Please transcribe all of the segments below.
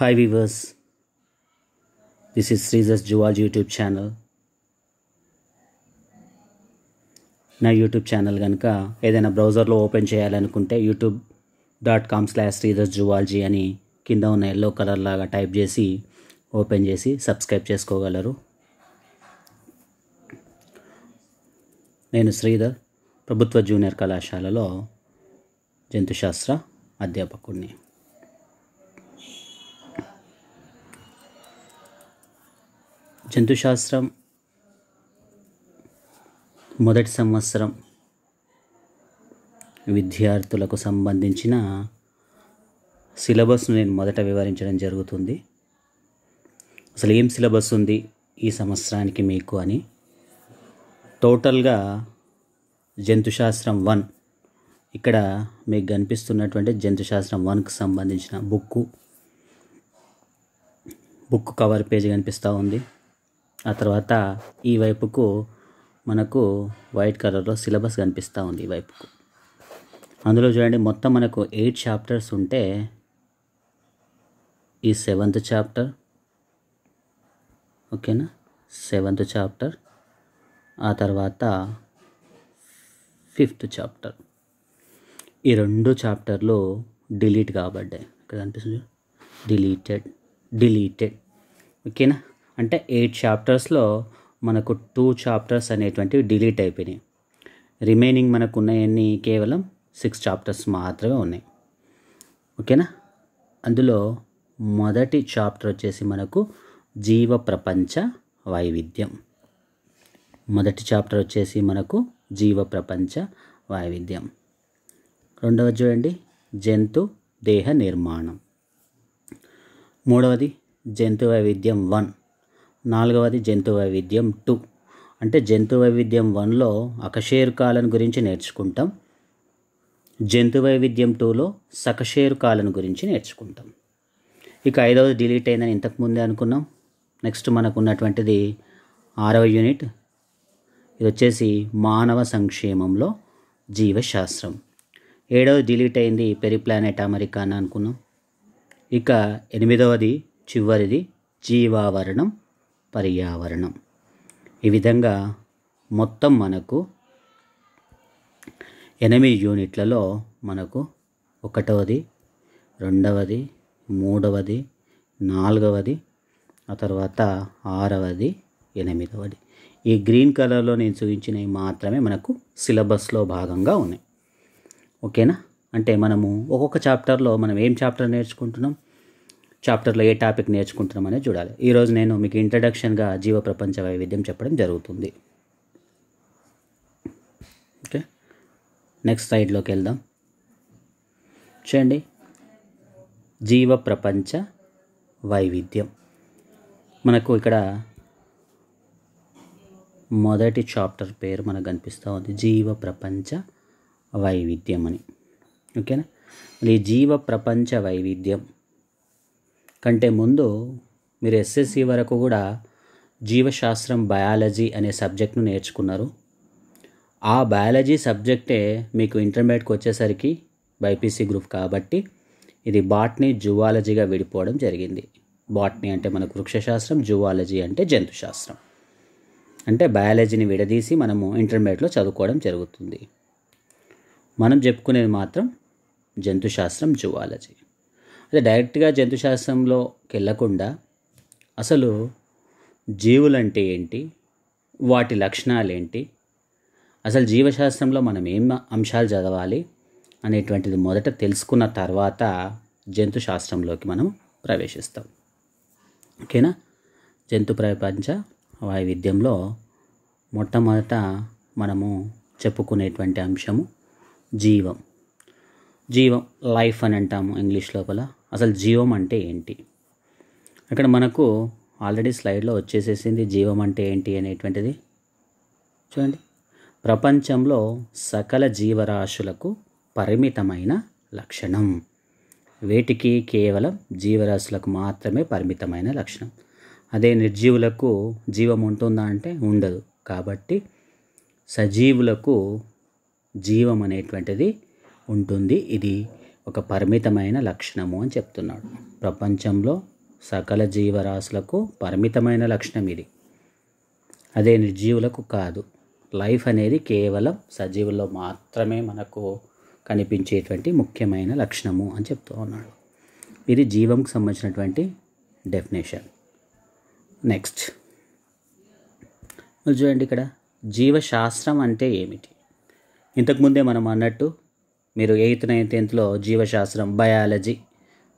Hi viewers this is Sriza's Juwaj YouTube channel నా YouTube channel కనుక ఏదైనా బ్రౌజర్లో ఓపెన్ చేయాలనుకుంటే యూట్యూబ్ డాట్ కామ్ స్లాష్ శ్రీధస్ జువాలజీ అని కింద ఉన్న ఎల్లో కలర్ లాగా టైప్ చేసి ఓపెన్ చేసి సబ్స్క్రైబ్ చేసుకోగలరు నేను శ్రీధర్ ప్రభుత్వ జూనియర్ కళాశాలలో జంతుశాస్త్ర అధ్యాపకుడిని జంతుశాస్త్రం మొదటి సంవత్సరం విద్యార్థులకు సంబంధించిన సిలబస్ను నేను మొదట వివరించడం జరుగుతుంది అసలు ఏం సిలబస్ ఉంది ఈ సంవత్సరానికి మీకు అని టోటల్గా జంతుశాస్త్రం వన్ ఇక్కడ మీకు కనిపిస్తున్నటువంటి జంతుశాస్త్రం వన్కి సంబంధించిన బుక్కు బుక్ కవర్ పేజ్ కనిపిస్తూ ఉంది ఆ తర్వాత ఈ వైపుకు మనకు వైట్ కలర్లో సిలబస్ కనిపిస్తూ ఉంది ఈ వైపుకు అందులో చూడండి మొత్తం మనకు ఎయిట్ చాప్టర్స్ ఉంటే ఈ సెవెంత్ చాప్టర్ ఓకేనా సెవెంత్ చాప్టర్ ఆ తర్వాత ఫిఫ్త్ చాప్టర్ ఈ రెండు చాప్టర్లు డిలీట్ కాబడ్డాయి ఇక్కడ కనిపిస్తుంది డిలీటెడ్ డిలీటెడ్ ఓకేనా అంటే ఎయిట్ చాప్టర్స్లో మనకు టూ చాప్టర్స్ అనేటువంటివి డిలీట్ అయిపోయినాయి రిమైనింగ్ మనకు ఉన్నాయని కేవలం సిక్స్ చాప్టర్స్ మాత్రమే ఉన్నాయి ఓకేనా అందులో మొదటి చాప్టర్ వచ్చేసి మనకు జీవ ప్రపంచ వైవిధ్యం మొదటి చాప్టర్ వచ్చేసి మనకు జీవ ప్రపంచ వైవిధ్యం రెండవది చూడండి జంతు దేహ నిర్మాణం మూడవది జంతు వైవిధ్యం వన్ నాలుగవది జంతు వైవిధ్యం టూ అంటే జంతు వైవిధ్యం వన్లో అకషేరుకాలను గురించి నేర్చుకుంటాం జంతు వైవిధ్యం టూలో సకశేరుకాలను గురించి నేర్చుకుంటాం ఇక ఐదవది డిలీట్ అయిందని ఇంతకుముందే అనుకున్నాం నెక్స్ట్ మనకు ఉన్నటువంటిది ఆరవ యూనిట్ ఇది వచ్చేసి మానవ సంక్షేమంలో జీవశాస్త్రం ఏడవది డిలీట్ అయింది పెరిప్లానెట్ అమెరికానా అనుకున్నాం ఇక ఎనిమిదవది చివరిది జీవావరణం పర్యావరణం ఈ విధంగా మొత్తం మనకు ఎనిమిది యూనిట్లలో మనకు ఒకటవది రెండవది మూడవది నాలుగవది ఆ తర్వాత ఆరవది ఎనిమిదవది ఈ గ్రీన్ కలర్లో నేను చూపించినవి మాత్రమే మనకు సిలబస్లో భాగంగా ఉన్నాయి ఓకేనా అంటే మనము ఒక్కొక్క చాప్టర్లో మనం ఏం చాప్టర్ నేర్చుకుంటున్నాం చాప్టర్లో ఏ టాపిక్ నేర్చుకుంటున్నాం అనేది చూడాలి ఈరోజు నేను మీకు ఇంట్రడక్షన్గా జీవ ప్రపంచ వైవిధ్యం చెప్పడం జరుగుతుంది ఓకే నెక్స్ట్ సైడ్లోకి వెళ్దాం చూడండి జీవ ప్రపంచ వైవిధ్యం మనకు ఇక్కడ మొదటి చాప్టర్ పేరు మనకు కనిపిస్తూ ఉంది జీవ ప్రపంచ వైవిధ్యం అని ఓకేనా ఈ జీవ ప్రపంచ వైవిధ్యం కంటే ముందు మీరు ఎస్ఎస్సి వరకు కూడా జీవశాస్త్రం బయాలజీ అనే సబ్జెక్ట్ను నేర్చుకున్నారు ఆ బయాలజీ సబ్జెక్టే మీకు ఇంటర్మీడియట్కి వచ్చేసరికి బైపీసీ గ్రూప్ కాబట్టి ఇది బాట్నీ జువాలజీగా విడిపోవడం జరిగింది బాట్నీ అంటే మనకు వృక్షశాస్త్రం జువాలజీ అంటే జంతుశాస్త్రం అంటే బయాలజీని విడదీసి మనము ఇంటర్మీడియట్లో చదువుకోవడం జరుగుతుంది మనం చెప్పుకునేది మాత్రం జంతుశాస్త్రం జువాలజీ అయితే డైరెక్ట్గా జంతుశాస్త్రంలోకి వెళ్ళకుండా అసలు జీవులంటే ఏంటి వాటి లక్షణాలు ఏంటి అసలు జీవశాస్త్రంలో మనం ఏం అంశాలు చదవాలి అనేటువంటిది మొదట తెలుసుకున్న తర్వాత జంతు శాస్త్రంలోకి మనం ప్రవేశిస్తాం ఓకేనా జంతు ప్రపంచ వాయువిద్యంలో మొట్టమొదట మనము చెప్పుకునేటువంటి అంశము జీవం జీవం లైఫ్ అని అంటాము ఇంగ్లీష్ లోపల అసలు జీవం అంటే ఏంటి ఇక్కడ మనకు ఆల్రెడీ స్లైడ్లో వచ్చేసేసింది జీవం అంటే ఏంటి అనేటువంటిది చూడండి ప్రపంచంలో సకల జీవరాశులకు పరిమితమైన లక్షణం వేటికి కేవలం జీవరాశులకు మాత్రమే పరిమితమైన లక్షణం అదే నిర్జీవులకు జీవం ఉంటుందా అంటే ఉండదు కాబట్టి సజీవులకు జీవం అనేటువంటిది ఉంటుంది ఇది ఒక పరిమితమైన లక్షణము అని చెప్తున్నాడు ప్రపంచంలో సకల జీవరాశులకు పరిమితమైన లక్షణం ఇది అదే నిర్జీవులకు కాదు లైఫ్ అనేది కేవలం సజీవుల్లో మాత్రమే మనకు కనిపించేటువంటి ముఖ్యమైన లక్షణము అని చెప్తూ ఉన్నాడు ఇది జీవంకి సంబంధించినటువంటి డెఫినేషన్ నెక్స్ట్ చూడండి ఇక్కడ జీవశాస్త్రం అంటే ఏమిటి ఇంతకుముందే మనం అన్నట్టు మీరు ఎయిత్ నైన్త్ టెన్త్లో జీవశాస్త్రం బయాలజీ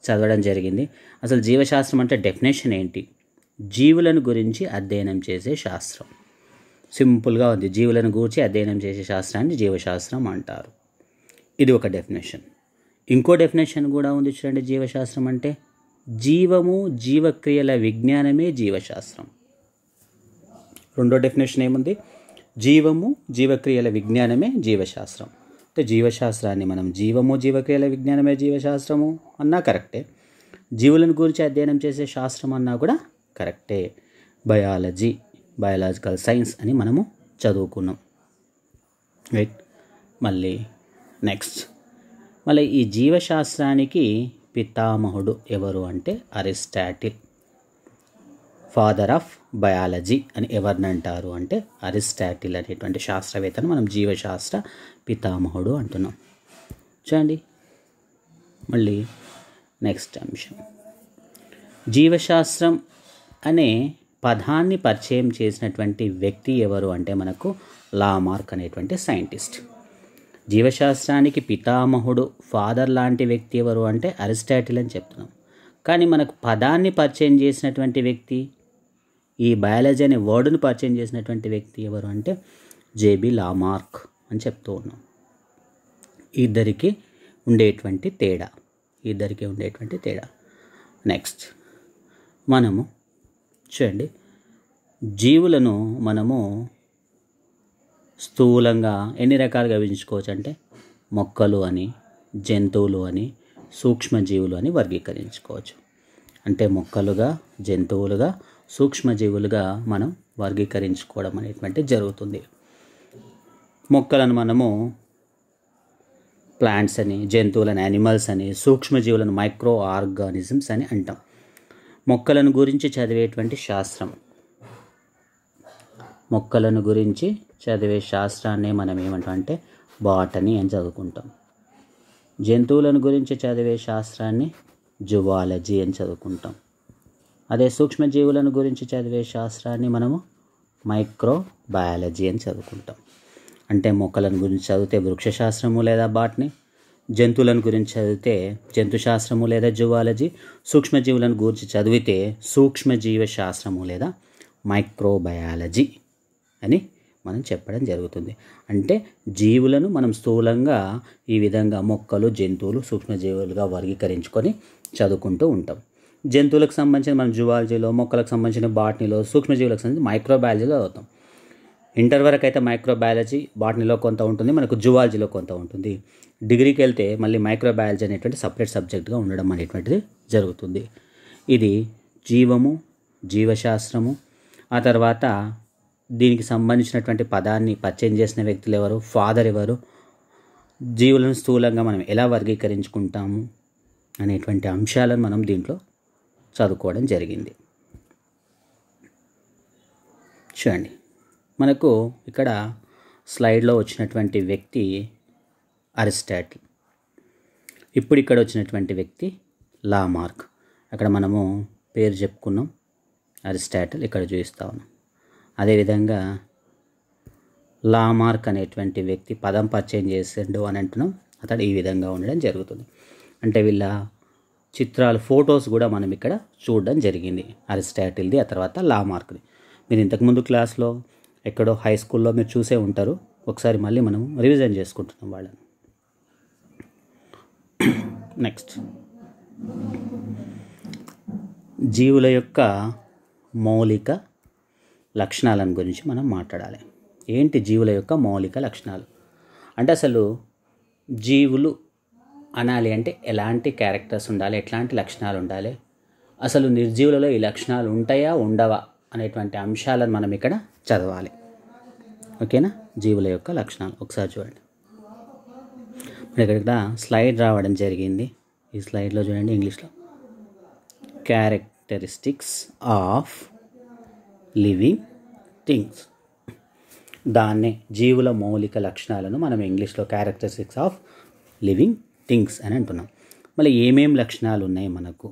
చదవడం జరిగింది అసలు జీవశాస్త్రం అంటే డెఫినేషన్ ఏంటి జీవులను గురించి అధ్యయనం చేసే శాస్త్రం సింపుల్గా ఉంది జీవులను గూర్చి అధ్యయనం చేసే శాస్త్రాన్ని జీవశాస్త్రం అంటారు ఇది ఒక డెఫినేషన్ ఇంకో డెఫినేషన్ కూడా ఉంది చూడండి జీవశాస్త్రం అంటే జీవము జీవక్రియల విజ్ఞానమే జీవశాస్త్రం రెండో డెఫినేషన్ ఏముంది జీవము జీవక్రియల విజ్ఞానమే జీవశాస్త్రం అంటే జీవశాస్త్రాన్ని మనం జీవము జీవక్రియల విజ్ఞానమే జీవశాస్త్రము అన్నా కరెక్టే జీవులను గురించి అధ్యయనం చేసే శాస్త్రం అన్నా కూడా కరెక్టే బయాలజీ బయాలజికల్ సైన్స్ అని మనము చదువుకున్నాం రైట్ మళ్ళీ నెక్స్ట్ మళ్ళీ ఈ జీవశాస్త్రానికి పితామహుడు ఎవరు అంటే అరిస్టాటిల్ ఫాదర్ ఆఫ్ బయాలజీ అని ఎవరిని అంటారు అంటే అరిస్టాటిల్ అనేటువంటి శాస్త్రవేత్తను మనం జీవశాస్త్ర పితామహుడు అంటున్నాం చూడండి మళ్ళీ నెక్స్ట్ అంశం జీవశాస్త్రం అనే పదాన్ని పరిచయం చేసినటువంటి వ్యక్తి ఎవరు అంటే మనకు లామార్క్ అనేటువంటి సైంటిస్ట్ జీవశాస్త్రానికి పితామహుడు ఫాదర్ లాంటి వ్యక్తి ఎవరు అంటే అరిస్టాటిల్ అని చెప్తున్నాం కానీ మనకు పదాన్ని పరిచయం చేసినటువంటి వ్యక్తి ఈ బయాలజీ అనే వర్డ్ను పరిచయం చేసినటువంటి వ్యక్తి ఎవరు అంటే జేబి లామార్క్ అని చెప్తూ ఉన్నాం ఇద్దరికి ఉండేటువంటి తేడా ఇద్దరికి ఉండేటువంటి తేడా నెక్స్ట్ మనము చూడండి జీవులను మనము స్థూలంగా ఎన్ని రకాలుగా విభజించుకోవచ్చు అంటే మొక్కలు అని జంతువులు అని సూక్ష్మజీవులు అని వర్గీకరించుకోవచ్చు అంటే మొక్కలుగా జంతువులుగా సూక్ష్మజీవులుగా మనం వర్గీకరించుకోవడం అనేటువంటి జరుగుతుంది మొక్కలను మనము ప్లాంట్స్ అని జంతువులని యానిమల్స్ అని సూక్ష్మజీవులను మైక్రో ఆర్గానిజమ్స్ అని అంటాం మొక్కలను గురించి చదివేటువంటి శాస్త్రం మొక్కలను గురించి చదివే శాస్త్రాన్ని మనం ఏమంటాం అంటే బాటనీ అని చదువుకుంటాం జంతువులను గురించి చదివే శాస్త్రాన్ని జువాలజీ అని చదువుకుంటాం అదే సూక్ష్మజీవులను గురించి చదివే శాస్త్రాన్ని మనము మైక్రో బయాలజీ అని చదువుకుంటాం అంటే మొక్కలను గురించి చదివితే వృక్షశాస్త్రము లేదా బాట్ని జంతువులను గురించి చదివితే జంతుశాస్త్రము లేదా జువాలజీ సూక్ష్మజీవులను గురించి చదివితే సూక్ష్మజీవ శాస్త్రము లేదా మైక్రోబయాలజీ అని మనం చెప్పడం జరుగుతుంది అంటే జీవులను మనం స్థూలంగా ఈ విధంగా మొక్కలు జంతువులు సూక్ష్మజీవులుగా వర్గీకరించుకొని చదువుకుంటూ ఉంటాం జంతువులకు సంబంధించిన మనం జువాలజీలో మొక్కలకు సంబంధించిన బాటనీలో సూక్ష్మజీవులకు సంబంధించి మైక్రోబయాలజీలో అవుతాం ఇంటర్ వరకు అయితే మైక్రోబయాలజీ బాటనీలో కొంత ఉంటుంది మనకు జువాలజీలో కొంత ఉంటుంది డిగ్రీకి వెళ్తే మళ్ళీ మైక్రోబయాలజీ అనేటువంటి సపరేట్ సబ్జెక్ట్గా ఉండడం అనేటువంటిది జరుగుతుంది ఇది జీవము జీవశాస్త్రము ఆ తర్వాత దీనికి సంబంధించినటువంటి పదాన్ని పరిచయం చేసిన వ్యక్తులు ఎవరు ఫాదర్ ఎవరు జీవులను స్థూలంగా మనం ఎలా వర్గీకరించుకుంటాము అనేటువంటి అంశాలను మనం దీంట్లో చదువుకోవడం జరిగింది చూడండి మనకు ఇక్కడ స్లైడ్లో వచ్చినటువంటి వ్యక్తి అరిస్టాటిల్ ఇప్పుడు ఇక్కడ వచ్చినటువంటి వ్యక్తి లా మార్క్ అక్కడ మనము పేరు చెప్పుకున్నాం అరిస్టాటిల్ ఇక్కడ చూపిస్తా ఉన్నాం అదేవిధంగా మార్క్ అనేటువంటి వ్యక్తి పదం పరిచయం చేసిండు అని అంటున్నాం అతడు ఈ విధంగా ఉండడం జరుగుతుంది అంటే వీళ్ళ చిత్రాలు ఫొటోస్ కూడా మనం ఇక్కడ చూడడం జరిగింది అరిస్టాటిల్ది ఆ తర్వాత మార్క్ది మీరు ఇంతకుముందు క్లాస్లో ఎక్కడో హై స్కూల్లో మీరు చూసే ఉంటారు ఒకసారి మళ్ళీ మనం రివిజన్ చేసుకుంటున్నాం వాళ్ళని నెక్స్ట్ జీవుల యొక్క మౌలిక లక్షణాలను గురించి మనం మాట్లాడాలి ఏంటి జీవుల యొక్క మౌలిక లక్షణాలు అంటే అసలు జీవులు అనాలి అంటే ఎలాంటి క్యారెక్టర్స్ ఉండాలి ఎట్లాంటి లక్షణాలు ఉండాలి అసలు నిర్జీవులలో ఈ లక్షణాలు ఉంటాయా ఉండవా అనేటువంటి అంశాలను మనం ఇక్కడ చదవాలి ఓకేనా జీవుల యొక్క లక్షణాలు ఒకసారి చూడండి మరి ఇక్కడ స్లైడ్ రావడం జరిగింది ఈ స్లైడ్లో చూడండి ఇంగ్లీష్లో క్యారెక్టరిస్టిక్స్ ఆఫ్ లివింగ్ థింగ్స్ దాన్నే జీవుల మౌలిక లక్షణాలను మనం ఇంగ్లీష్లో క్యారెక్టరిస్టిక్స్ ఆఫ్ లివింగ్ థింగ్స్ అని అంటున్నాం మళ్ళీ ఏమేం లక్షణాలు ఉన్నాయి మనకు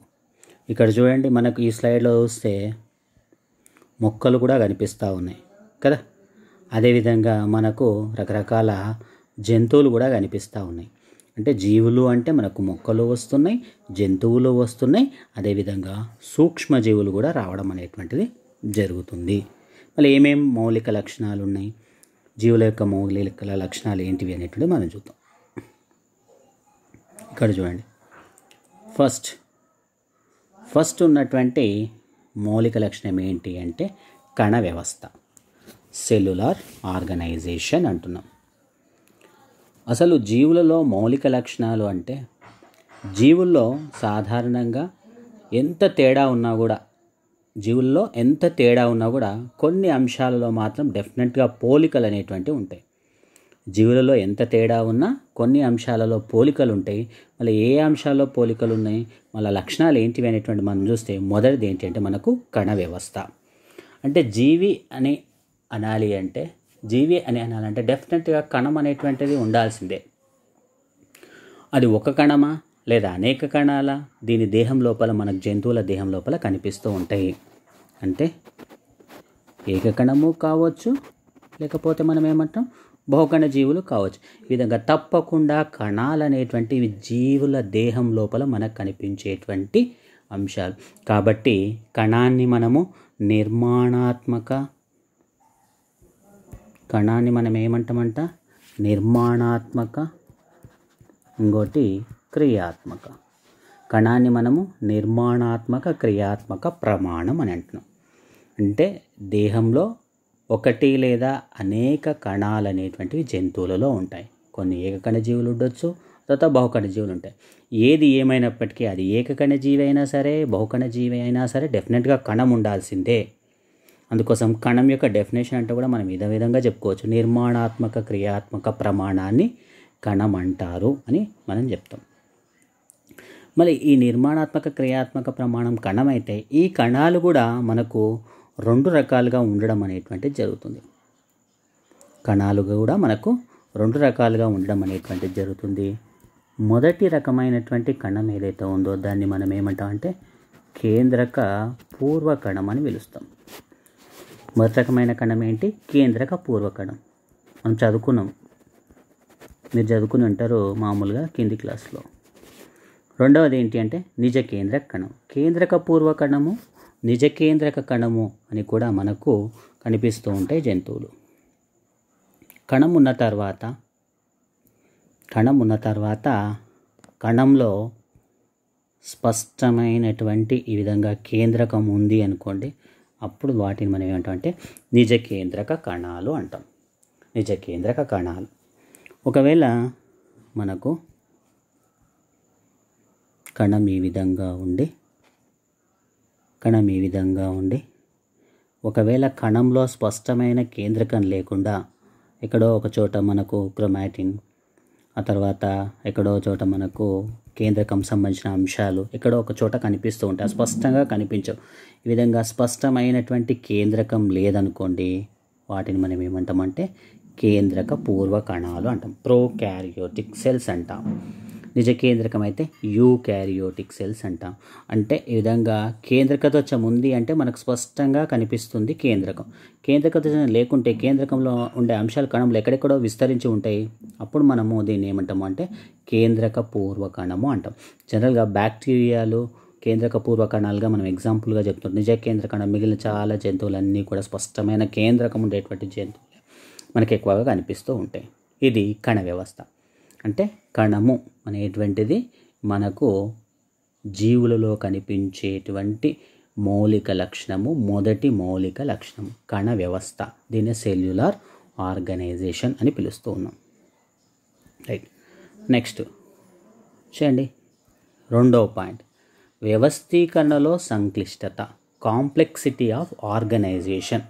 ఇక్కడ చూడండి మనకు ఈ స్లైడ్లో చూస్తే మొక్కలు కూడా కనిపిస్తూ ఉన్నాయి కదా అదేవిధంగా మనకు రకరకాల జంతువులు కూడా కనిపిస్తూ ఉన్నాయి అంటే జీవులు అంటే మనకు మొక్కలు వస్తున్నాయి జంతువులు వస్తున్నాయి అదేవిధంగా సూక్ష్మజీవులు కూడా రావడం అనేటువంటిది జరుగుతుంది మళ్ళీ ఏమేం మౌలిక లక్షణాలు ఉన్నాయి జీవుల యొక్క మౌలిక లక్షణాలు ఏంటివి అనేటువంటిది మనం చూద్దాం ఇక్కడ చూడండి ఫస్ట్ ఫస్ట్ ఉన్నటువంటి మౌలిక లక్షణం ఏంటి అంటే కణ వ్యవస్థ సెల్యులార్ ఆర్గనైజేషన్ అంటున్నాం అసలు జీవులలో మౌలిక లక్షణాలు అంటే జీవుల్లో సాధారణంగా ఎంత తేడా ఉన్నా కూడా జీవుల్లో ఎంత తేడా ఉన్నా కూడా కొన్ని అంశాలలో మాత్రం డెఫినెట్గా పోలికలు అనేటువంటివి ఉంటాయి జీవులలో ఎంత తేడా ఉన్నా కొన్ని అంశాలలో పోలికలు ఉంటాయి మళ్ళీ ఏ అంశాల్లో పోలికలు ఉన్నాయి మళ్ళీ లక్షణాలు ఏంటివి అనేటువంటి మనం చూస్తే మొదటిది ఏంటంటే మనకు కణ వ్యవస్థ అంటే జీవి అనే అనాలి అంటే జీవి అని అనాలంటే డెఫినెట్గా కణం అనేటువంటిది ఉండాల్సిందే అది ఒక కణమా లేదా అనేక కణాల దీని దేహం లోపల మన జంతువుల దేహం లోపల కనిపిస్తూ ఉంటాయి అంటే ఏకకణము కావచ్చు లేకపోతే మనం ఏమంటాం బహుకణ జీవులు కావచ్చు ఈ విధంగా తప్పకుండా కణాలు అనేటువంటివి జీవుల దేహం లోపల మనకు కనిపించేటువంటి అంశాలు కాబట్టి కణాన్ని మనము నిర్మాణాత్మక కణాన్ని మనం ఏమంటామంట నిర్మాణాత్మక ఇంకోటి క్రియాత్మక కణాన్ని మనము నిర్మాణాత్మక క్రియాత్మక ప్రమాణం అని అంటున్నాం అంటే దేహంలో ఒకటి లేదా అనేక కణాలు అనేటువంటివి జంతువులలో ఉంటాయి కొన్ని ఏకకణ జీవులు ఉండొచ్చు తర్వాత బహుకణ జీవులు ఉంటాయి ఏది ఏమైనప్పటికీ అది ఏకకణ జీవి అయినా సరే బహుకణ జీవి అయినా సరే డెఫినెట్గా కణం ఉండాల్సిందే అందుకోసం కణం యొక్క డెఫినేషన్ అంటే కూడా మనం ఇదే విధంగా చెప్పుకోవచ్చు నిర్మాణాత్మక క్రియాత్మక ప్రమాణాన్ని కణం అంటారు అని మనం చెప్తాం మరి ఈ నిర్మాణాత్మక క్రియాత్మక ప్రమాణం కణం అయితే ఈ కణాలు కూడా మనకు రెండు రకాలుగా ఉండడం అనేటువంటిది జరుగుతుంది కణాలు కూడా మనకు రెండు రకాలుగా ఉండడం అనేటువంటిది జరుగుతుంది మొదటి రకమైనటువంటి కణం ఏదైతే ఉందో దాన్ని మనం ఏమంటాం అంటే కేంద్రక పూర్వ కణం అని పిలుస్తాం మొదటి రకమైన కణం ఏంటి కేంద్రక పూర్వకణం మనం చదువుకున్నాం మీరు చదువుకుని ఉంటారు మామూలుగా కింది క్లాస్లో రెండవది ఏంటి అంటే నిజ కేంద్రక కణం కేంద్రక పూర్వ కణము నిజ కేంద్రక కణము అని కూడా మనకు కనిపిస్తూ ఉంటాయి జంతువులు కణం ఉన్న తర్వాత కణం ఉన్న తర్వాత కణంలో స్పష్టమైనటువంటి ఈ విధంగా కేంద్రకం ఉంది అనుకోండి అప్పుడు వాటిని మనం ఏమంటాం అంటే నిజ కేంద్రక కణాలు అంటాం నిజ కేంద్రక కణాలు ఒకవేళ మనకు కణం ఈ విధంగా ఉండి కణం ఈ విధంగా ఉండి ఒకవేళ కణంలో స్పష్టమైన కేంద్రకం లేకుండా ఎక్కడో ఒక చోట మనకు క్రొమాటిన్ ఆ తర్వాత ఎక్కడో చోట మనకు కేంద్రకం సంబంధించిన అంశాలు ఎక్కడో ఒక చోట కనిపిస్తూ ఉంటాయి స్పష్టంగా కనిపించవు ఈ విధంగా స్పష్టమైనటువంటి కేంద్రకం లేదనుకోండి వాటిని మనం ఏమంటామంటే కేంద్రక పూర్వ కణాలు అంటాం క్యారియోటిక్ సెల్స్ అంటాం నిజ కేంద్రకం అయితే యూ క్యారియోటిక్ సెల్స్ అంటాం అంటే ఈ విధంగా కేంద్రకత్వచం ఉంది అంటే మనకు స్పష్టంగా కనిపిస్తుంది కేంద్రకం కేంద్రకత్వచం లేకుంటే కేంద్రకంలో ఉండే అంశాలు కణములు ఎక్కడెక్కడో విస్తరించి ఉంటాయి అప్పుడు మనము దీన్ని ఏమంటాము అంటే కేంద్రక పూర్వ కణము అంటాం జనరల్గా బ్యాక్టీరియాలు కేంద్రక పూర్వ కణాలుగా మనం ఎగ్జాంపుల్గా చెప్తున్నాం నిజ కేంద్ర కణం మిగిలిన చాలా జంతువులన్నీ కూడా స్పష్టమైన కేంద్రకం ఉండేటువంటి జంతువులు మనకి ఎక్కువగా కనిపిస్తూ ఉంటాయి ఇది కణ వ్యవస్థ అంటే కణము అనేటువంటిది మనకు జీవులలో కనిపించేటువంటి మౌలిక లక్షణము మొదటి మౌలిక లక్షణము కణ వ్యవస్థ దీన్ని సెల్యులార్ ఆర్గనైజేషన్ అని పిలుస్తూ ఉన్నాం రైట్ నెక్స్ట్ చేయండి రెండవ పాయింట్ వ్యవస్థీకరణలో సంక్లిష్టత కాంప్లెక్సిటీ ఆఫ్ ఆర్గనైజేషన్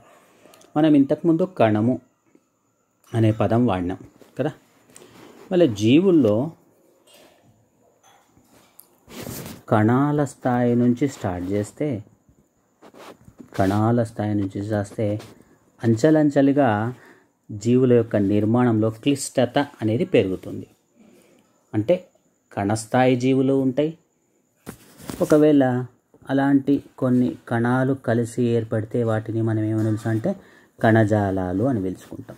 మనం ఇంతకుముందు కణము అనే పదం వాడినాం మళ్ళీ జీవుల్లో కణాల స్థాయి నుంచి స్టార్ట్ చేస్తే కణాల స్థాయి నుంచి చేస్తే అంచెలంచెలుగా జీవుల యొక్క నిర్మాణంలో క్లిష్టత అనేది పెరుగుతుంది అంటే కణస్థాయి జీవులు ఉంటాయి ఒకవేళ అలాంటి కొన్ని కణాలు కలిసి ఏర్పడితే వాటిని మనం ఏమని అంటే కణజాలాలు అని పిలుచుకుంటాం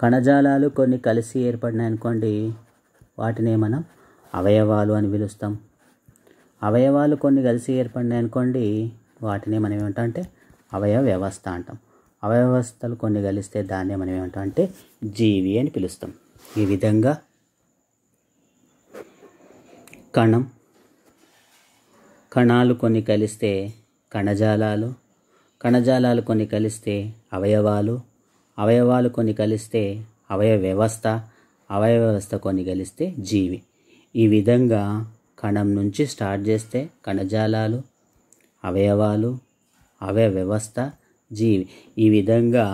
కణజాలాలు కొన్ని కలిసి ఏర్పడినాయి అనుకోండి వాటినే మనం అవయవాలు అని పిలుస్తాం అవయవాలు కొన్ని కలిసి ఏర్పడినాయి అనుకోండి వాటిని మనం ఏమంటాం అంటే అవయవ వ్యవస్థ అంటాం అవయవస్థలు కొన్ని కలిస్తే దాన్నే మనం ఏమంటాం అంటే జీవి అని పిలుస్తాం ఈ విధంగా కణం కణాలు కొన్ని కలిస్తే కణజాలాలు కణజాలాలు కొన్ని కలిస్తే అవయవాలు అవయవాలు కొన్ని కలిస్తే అవయవ వ్యవస్థ అవయవ వ్యవస్థ కొన్ని కలిస్తే జీవి ఈ విధంగా కణం నుంచి స్టార్ట్ చేస్తే కణజాలాలు అవయవాలు అవయవ వ్యవస్థ జీవి ఈ విధంగా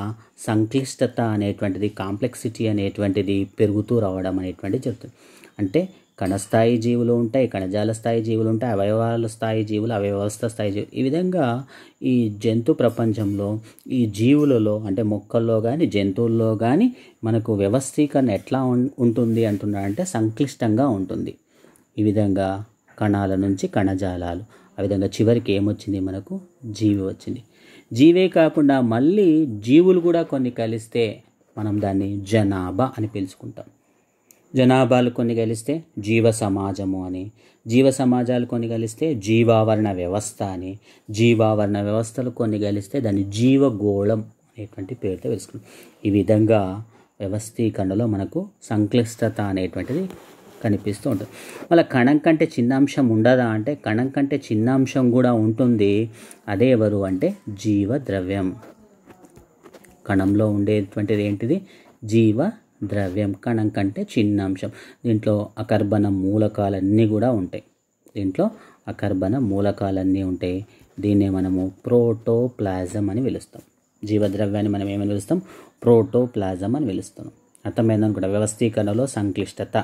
సంక్లిష్టత అనేటువంటిది కాంప్లెక్సిటీ అనేటువంటిది పెరుగుతూ రావడం అనేటువంటిది జరుగుతుంది అంటే కణస్థాయి జీవులు ఉంటాయి కణజాల స్థాయి జీవులు ఉంటాయి అవయవాల స్థాయి జీవులు అవయవస్థ స్థాయి జీవులు ఈ విధంగా ఈ జంతు ప్రపంచంలో ఈ జీవులలో అంటే మొక్కల్లో కానీ జంతువుల్లో కానీ మనకు వ్యవస్థీకరణ ఎట్లా ఉంటుంది అంటున్నారంటే సంక్లిష్టంగా ఉంటుంది ఈ విధంగా కణాల నుంచి కణజాలాలు ఆ విధంగా చివరికి ఏమొచ్చింది మనకు జీవి వచ్చింది జీవే కాకుండా మళ్ళీ జీవులు కూడా కొన్ని కలిస్తే మనం దాన్ని జనాభా అని పిలుచుకుంటాం జనాభాలు కొన్ని కలిస్తే జీవ సమాజము అని జీవ సమాజాలు కొన్ని కలిస్తే జీవావరణ వ్యవస్థ అని జీవావరణ వ్యవస్థలు కొన్ని కలిస్తే దాన్ని జీవగోళం అనేటువంటి పేరుతో తెలుసుకున్నాం ఈ విధంగా వ్యవస్థీకరణలో మనకు సంక్లిష్టత అనేటువంటిది కనిపిస్తూ ఉంటుంది మళ్ళీ కణం కంటే చిన్నాంశం ఉండదా అంటే కణం కంటే చిన్నాంశం కూడా ఉంటుంది అదే ఎవరు అంటే జీవ ద్రవ్యం కణంలో ఉండేటువంటిది ఏంటిది జీవ ద్రవ్యం కణం కంటే చిన్న అంశం దీంట్లో అకర్బన మూలకాలన్నీ కూడా ఉంటాయి దీంట్లో అకర్బన మూలకాలన్నీ ఉంటాయి దీన్నే మనము ప్రోటోప్లాజం అని పిలుస్తాం జీవద్రవ్యాన్ని మనం ఏమని పిలుస్తాం ప్రోటోప్లాజం అని పిలుస్తాం అర్థమైందనుకుంటా వ్యవస్థీకరణలో సంక్లిష్టత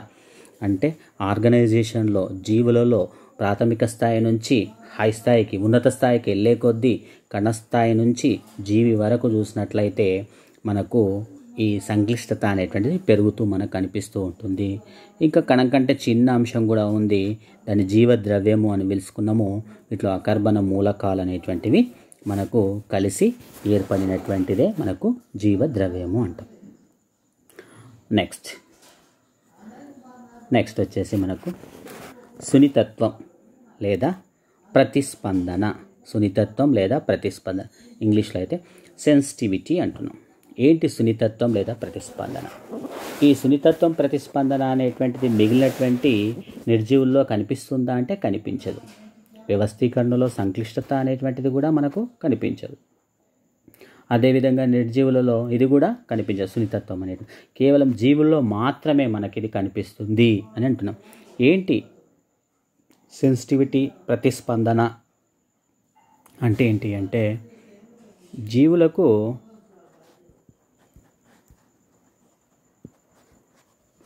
అంటే ఆర్గనైజేషన్లో జీవులలో ప్రాథమిక స్థాయి నుంచి హై స్థాయికి ఉన్నత స్థాయికి వెళ్ళే కొద్దీ కణస్థాయి నుంచి జీవి వరకు చూసినట్లయితే మనకు ఈ సంక్లిష్టత అనేటువంటిది పెరుగుతూ మనకు కనిపిస్తూ ఉంటుంది ఇంకా కణం కంటే చిన్న అంశం కూడా ఉంది దాని జీవద్రవ్యము అని పిలుచుకున్నాము ఇట్లా అకర్బన మూలకాలు అనేటువంటివి మనకు కలిసి ఏర్పడినటువంటిదే మనకు జీవద్రవ్యము అంటాం నెక్స్ట్ నెక్స్ట్ వచ్చేసి మనకు సునితత్వం లేదా ప్రతిస్పందన సునితత్వం లేదా ప్రతిస్పందన ఇంగ్లీష్లో అయితే సెన్సిటివిటీ అంటున్నాం ఏంటి సున్నితత్వం లేదా ప్రతిస్పందన ఈ సున్నితత్వం ప్రతిస్పందన అనేటువంటిది మిగిలినటువంటి నిర్జీవుల్లో కనిపిస్తుందా అంటే కనిపించదు వ్యవస్థీకరణలో సంక్లిష్టత అనేటువంటిది కూడా మనకు కనిపించదు అదేవిధంగా నిర్జీవులలో ఇది కూడా కనిపించదు సున్నితత్వం అనేది కేవలం జీవుల్లో మాత్రమే మనకి ఇది కనిపిస్తుంది అని అంటున్నాం ఏంటి సెన్సిటివిటీ ప్రతిస్పందన అంటే ఏంటి అంటే జీవులకు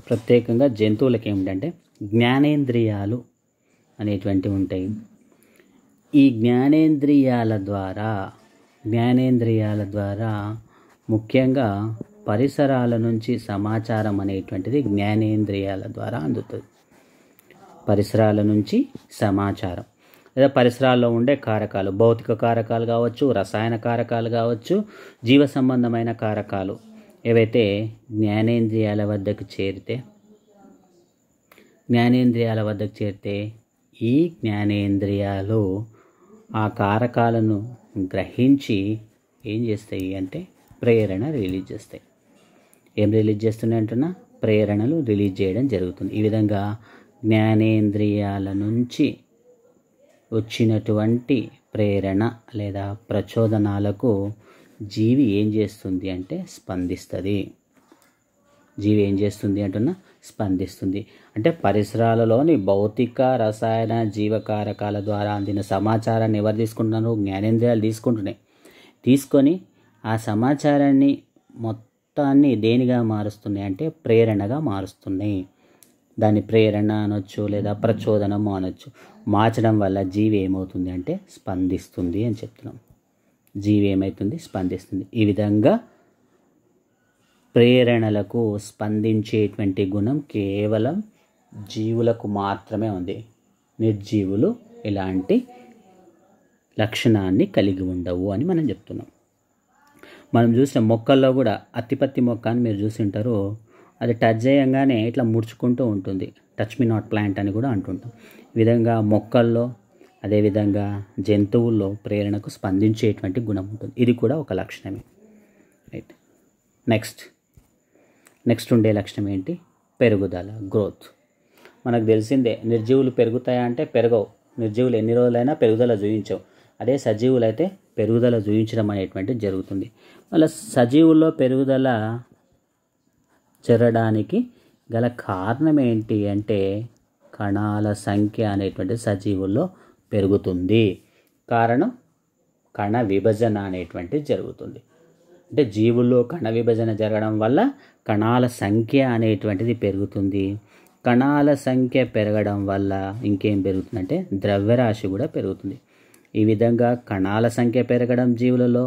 ప్రత్యేకంగా జంతువులకి ఏమిటంటే జ్ఞానేంద్రియాలు అనేటువంటివి ఉంటాయి ఈ జ్ఞానేంద్రియాల ద్వారా జ్ఞానేంద్రియాల ద్వారా ముఖ్యంగా పరిసరాల నుంచి సమాచారం అనేటువంటిది జ్ఞానేంద్రియాల ద్వారా అందుతుంది పరిసరాల నుంచి సమాచారం లేదా పరిసరాల్లో ఉండే కారకాలు భౌతిక కారకాలు కావచ్చు రసాయన కారకాలు కావచ్చు జీవ సంబంధమైన కారకాలు ఏవైతే జ్ఞానేంద్రియాల వద్దకు చేరితే జ్ఞానేంద్రియాల వద్దకు చేరితే ఈ జ్ఞానేంద్రియాలు ఆ కారకాలను గ్రహించి ఏం చేస్తాయి అంటే ప్రేరణ రిలీజ్ చేస్తాయి ఏం రిలీజ్ చేస్తున్నాయి అంటున్నా ప్రేరణలు రిలీజ్ చేయడం జరుగుతుంది ఈ విధంగా జ్ఞానేంద్రియాల నుంచి వచ్చినటువంటి ప్రేరణ లేదా ప్రచోదనాలకు జీవి ఏం చేస్తుంది అంటే స్పందిస్తుంది జీవి ఏం చేస్తుంది అంటున్నా స్పందిస్తుంది అంటే పరిసరాలలోని భౌతిక రసాయన జీవకారకాల ద్వారా అందిన సమాచారాన్ని ఎవరు తీసుకుంటున్నారు జ్ఞానేంద్రియాలు తీసుకుంటున్నాయి తీసుకొని ఆ సమాచారాన్ని మొత్తాన్ని దేనిగా మారుస్తున్నాయి అంటే ప్రేరణగా మారుస్తున్నాయి దాన్ని ప్రేరణ అనొచ్చు లేదా ప్రచోదనము అనొచ్చు మార్చడం వల్ల జీవి ఏమవుతుంది అంటే స్పందిస్తుంది అని చెప్తున్నాం జీవి ఏమవుతుంది స్పందిస్తుంది ఈ విధంగా ప్రేరణలకు స్పందించేటువంటి గుణం కేవలం జీవులకు మాత్రమే ఉంది నిర్జీవులు ఇలాంటి లక్షణాన్ని కలిగి ఉండవు అని మనం చెప్తున్నాం మనం చూసిన మొక్కల్లో కూడా అత్తిపత్తి మొక్క అని మీరు చూసి ఉంటారు అది టచ్ చేయంగానే ఇట్లా ముడుచుకుంటూ ఉంటుంది టచ్ మీ నాట్ ప్లాంట్ అని కూడా అంటుంటాం విధంగా మొక్కల్లో అదేవిధంగా జంతువుల్లో ప్రేరణకు స్పందించేటువంటి గుణం ఉంటుంది ఇది కూడా ఒక లక్షణమే రైట్ నెక్స్ట్ నెక్స్ట్ ఉండే లక్షణం ఏంటి పెరుగుదల గ్రోత్ మనకు తెలిసిందే నిర్జీవులు పెరుగుతాయా అంటే పెరగవు నిర్జీవులు ఎన్ని రోజులైనా పెరుగుదల చూపించవు అదే సజీవులు అయితే పెరుగుదల చూపించడం అనేటువంటిది జరుగుతుంది మళ్ళీ సజీవుల్లో పెరుగుదల జరగడానికి గల కారణం ఏంటి అంటే కణాల సంఖ్య అనేటువంటి సజీవుల్లో పెరుగుతుంది కారణం కణ విభజన అనేటువంటిది జరుగుతుంది అంటే జీవుల్లో కణ విభజన జరగడం వల్ల కణాల సంఖ్య అనేటువంటిది పెరుగుతుంది కణాల సంఖ్య పెరగడం వల్ల ఇంకేం పెరుగుతుందంటే ద్రవ్యరాశి కూడా పెరుగుతుంది ఈ విధంగా కణాల సంఖ్య పెరగడం జీవులలో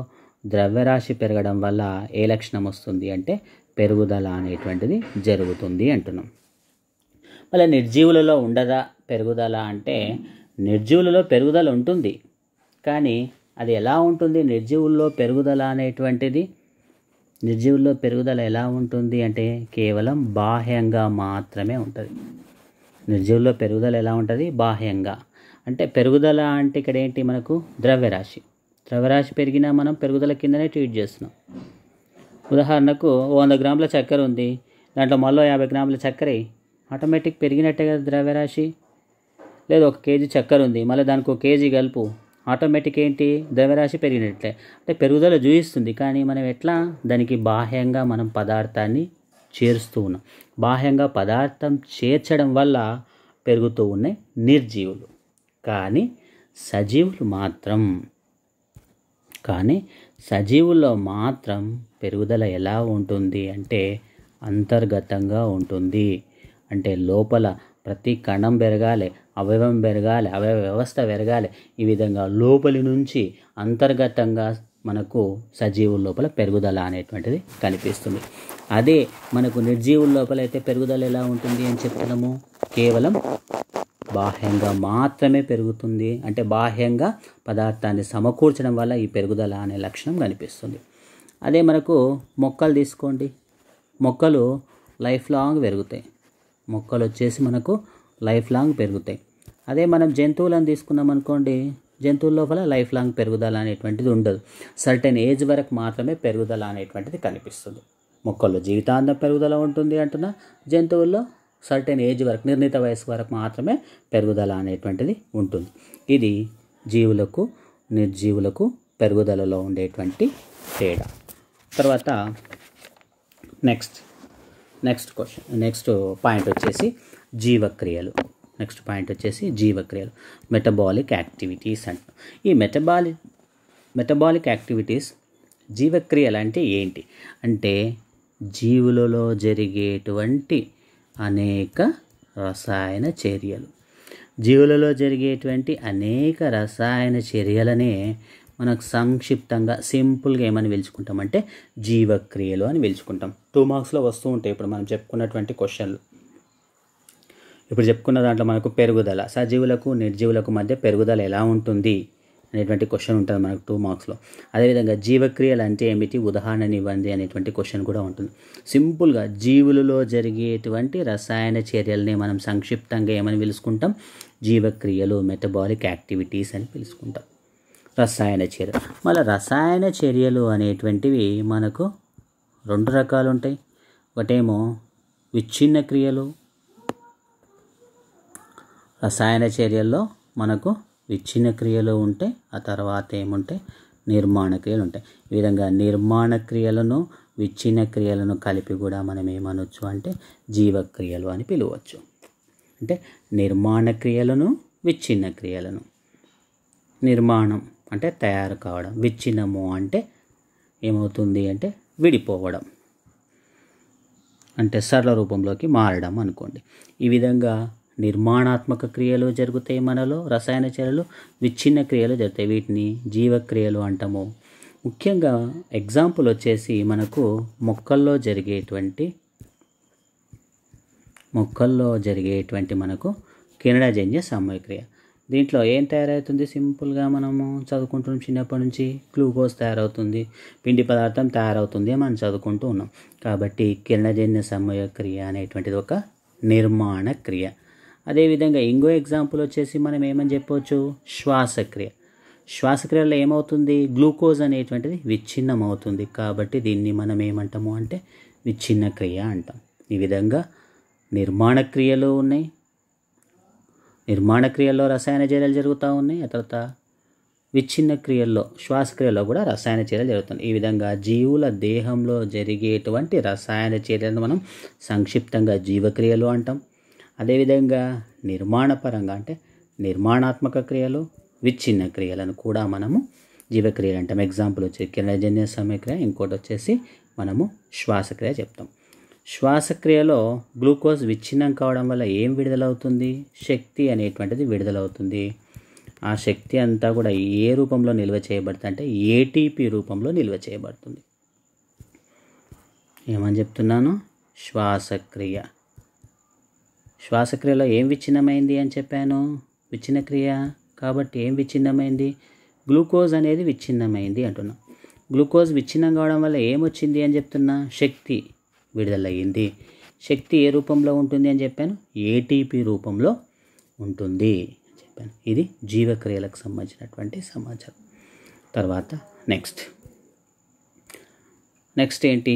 ద్రవ్యరాశి పెరగడం వల్ల ఏ లక్షణం వస్తుంది అంటే పెరుగుదల అనేటువంటిది జరుగుతుంది అంటున్నాం మళ్ళీ నిర్జీవులలో ఉండదా పెరుగుదల అంటే నిర్జీవులలో పెరుగుదల ఉంటుంది కానీ అది ఎలా ఉంటుంది నిర్జీవుల్లో పెరుగుదల అనేటువంటిది నిర్జీవుల్లో పెరుగుదల ఎలా ఉంటుంది అంటే కేవలం బాహ్యంగా మాత్రమే ఉంటుంది నిర్జీవుల్లో పెరుగుదల ఎలా ఉంటుంది బాహ్యంగా అంటే పెరుగుదల అంటే ఇక్కడ ఏంటి మనకు ద్రవ్యరాశి ద్రవ్యరాశి పెరిగినా మనం పెరుగుదల కిందనే ట్రీట్ చేస్తున్నాం ఉదాహరణకు వంద గ్రాముల చక్కెర ఉంది దాంట్లో మళ్ళీ యాభై గ్రాముల చక్కెర ఆటోమేటిక్ పెరిగినట్టే కదా ద్రవ్యరాశి లేదు ఒక కేజీ చక్కెర ఉంది మళ్ళీ దానికి ఒక కేజీ కలుపు ఆటోమేటిక్ ఏంటి ద్రవ్యరాశి పెరిగినట్లే అంటే పెరుగుదల చూపిస్తుంది కానీ మనం ఎట్లా దానికి బాహ్యంగా మనం పదార్థాన్ని చేరుస్తూ ఉన్నాం బాహ్యంగా పదార్థం చేర్చడం వల్ల పెరుగుతూ ఉన్నాయి నిర్జీవులు కానీ సజీవులు మాత్రం కానీ సజీవుల్లో మాత్రం పెరుగుదల ఎలా ఉంటుంది అంటే అంతర్గతంగా ఉంటుంది అంటే లోపల ప్రతి కణం పెరగాలి అవయవం పెరగాలి అవయవ వ్యవస్థ పెరగాలి ఈ విధంగా లోపలి నుంచి అంతర్గతంగా మనకు సజీవుల లోపల పెరుగుదల అనేటువంటిది కనిపిస్తుంది అదే మనకు నిర్జీవుల లోపల అయితే పెరుగుదల ఎలా ఉంటుంది అని చెప్తున్నాము కేవలం బాహ్యంగా మాత్రమే పెరుగుతుంది అంటే బాహ్యంగా పదార్థాన్ని సమకూర్చడం వల్ల ఈ పెరుగుదల అనే లక్షణం కనిపిస్తుంది అదే మనకు మొక్కలు తీసుకోండి మొక్కలు లైఫ్ లాంగ్ పెరుగుతాయి మొక్కలు వచ్చేసి మనకు లైఫ్ లాంగ్ పెరుగుతాయి అదే మనం జంతువులను తీసుకున్నాం అనుకోండి జంతువుల లోపల లైఫ్ లాంగ్ పెరుగుదల అనేటువంటిది ఉండదు సర్టెన్ ఏజ్ వరకు మాత్రమే పెరుగుదల అనేటువంటిది కనిపిస్తుంది మొక్కల్లో జీవితాంతం పెరుగుదల ఉంటుంది అంటున్నా జంతువుల్లో సర్టెన్ ఏజ్ వరకు నిర్ణీత వయసు వరకు మాత్రమే పెరుగుదల అనేటువంటిది ఉంటుంది ఇది జీవులకు నిర్జీవులకు పెరుగుదలలో ఉండేటువంటి తేడా తర్వాత next next question next point వచ్చేసి జీవక్రియలు నెక్స్ట్ పాయింట్ వచ్చేసి జీవక్రియలు మెటబాలిక్ యాక్టివిటీస్ అంట ఈ మెటబాలిక్ మెటబాలిక్ యాక్టివిటీస్ జీవక్రియలు అంటే ఏంటి అంటే జీవులలో జరిగేటువంటి అనేక రసాయన చర్యలు జీవులలో జరిగేటువంటి అనేక రసాయన చర్యలనే మనకు సంక్షిప్తంగా సింపుల్గా ఏమని పిలుచుకుంటాం అంటే జీవక్రియలు అని పిలుచుకుంటాం టూ మార్క్స్లో వస్తూ ఉంటాయి ఇప్పుడు మనం చెప్పుకున్నటువంటి క్వశ్చన్లు ఇప్పుడు చెప్పుకున్న దాంట్లో మనకు పెరుగుదల సజీవులకు నిర్జీవులకు మధ్య పెరుగుదల ఎలా ఉంటుంది అనేటువంటి క్వశ్చన్ ఉంటుంది మనకు టూ మార్క్స్లో అదేవిధంగా జీవక్రియలు అంటే ఏమిటి ఉదాహరణనివ్వండి అనేటువంటి క్వశ్చన్ కూడా ఉంటుంది సింపుల్గా జీవులలో జరిగేటువంటి రసాయన చర్యల్ని మనం సంక్షిప్తంగా ఏమని పిలుసుకుంటాం జీవక్రియలు మెటబాలిక్ యాక్టివిటీస్ అని పిలుచుకుంటాం రసాయన చర్య మళ్ళీ రసాయన చర్యలు అనేటువంటివి మనకు రెండు రకాలు ఉంటాయి ఒకటేమో విచ్ఛిన్న క్రియలు రసాయన చర్యల్లో మనకు విచ్ఛిన్న క్రియలు ఉంటే ఆ తర్వాత ఏముంటాయి నిర్మాణ క్రియలు ఉంటాయి ఈ విధంగా నిర్మాణ క్రియలను విచ్ఛిన్న క్రియలను కలిపి కూడా మనం ఏమనొచ్చు అంటే జీవక్రియలు అని పిలవచ్చు అంటే నిర్మాణ క్రియలను విచ్ఛిన్న క్రియలను నిర్మాణం అంటే తయారు కావడం విచ్ఛిన్నము అంటే ఏమవుతుంది అంటే విడిపోవడం అంటే సరళ రూపంలోకి మారడం అనుకోండి ఈ విధంగా నిర్మాణాత్మక క్రియలు జరుగుతాయి మనలో రసాయన చర్యలు విచ్ఛిన్న క్రియలు జరుగుతాయి వీటిని జీవక్రియలు అంటాము ముఖ్యంగా ఎగ్జాంపుల్ వచ్చేసి మనకు మొక్కల్లో జరిగేటువంటి మొక్కల్లో జరిగేటువంటి మనకు కిరణజన్య సమయక్రియ దీంట్లో ఏం తయారవుతుంది సింపుల్గా మనము చదువుకుంటున్నాం చిన్నప్పటి నుంచి గ్లూకోజ్ తయారవుతుంది పిండి పదార్థం తయారవుతుంది మనం చదువుకుంటూ ఉన్నాం కాబట్టి కిరణజన్య సమయక్రియ అనేటువంటిది ఒక నిర్మాణ క్రియ అదేవిధంగా ఇంకో ఎగ్జాంపుల్ వచ్చేసి మనం ఏమని చెప్పవచ్చు శ్వాసక్రియ శ్వాసక్రియలో ఏమవుతుంది గ్లూకోజ్ అనేటువంటిది విచ్ఛిన్నం అవుతుంది కాబట్టి దీన్ని మనం ఏమంటాము అంటే విచ్ఛిన్న క్రియ అంటాం ఈ విధంగా నిర్మాణ క్రియలు ఉన్నాయి నిర్మాణ క్రియల్లో రసాయన చర్యలు జరుగుతూ ఉన్నాయి ఆ తర్వాత విచ్ఛిన్న క్రియల్లో శ్వాసక్రియలో కూడా రసాయన చర్యలు జరుగుతున్నాయి ఈ విధంగా జీవుల దేహంలో జరిగేటువంటి రసాయన చర్యలను మనం సంక్షిప్తంగా జీవక్రియలు అంటాం అదేవిధంగా నిర్మాణపరంగా అంటే నిర్మాణాత్మక క్రియలు విచ్ఛిన్న క్రియలను కూడా మనము జీవక్రియలు అంటాం ఎగ్జాంపుల్ వచ్చి కిరణజన్య సమయక్రియ ఇంకోటి వచ్చేసి మనము శ్వాసక్రియ చెప్తాం శ్వాసక్రియలో గ్లూకోజ్ విచ్ఛిన్నం కావడం వల్ల ఏం విడుదలవుతుంది శక్తి అనేటువంటిది విడుదలవుతుంది ఆ శక్తి అంతా కూడా ఏ రూపంలో నిల్వ చేయబడుతుంది అంటే ఏటీపీ రూపంలో నిల్వ చేయబడుతుంది ఏమని చెప్తున్నాను శ్వాసక్రియ శ్వాసక్రియలో ఏం విచ్ఛిన్నమైంది అని చెప్పాను విచ్ఛిన్నక్రియ కాబట్టి ఏం విచ్ఛిన్నమైంది గ్లూకోజ్ అనేది విచ్ఛిన్నమైంది అంటున్నాం గ్లూకోజ్ విచ్ఛిన్నం కావడం వల్ల ఏమొచ్చింది అని చెప్తున్నా శక్తి విడుదలయ్యింది శక్తి ఏ రూపంలో ఉంటుంది అని చెప్పాను ఏటీపీ రూపంలో ఉంటుంది అని చెప్పాను ఇది జీవక్రియలకు సంబంధించినటువంటి సమాచారం తర్వాత నెక్స్ట్ నెక్స్ట్ ఏంటి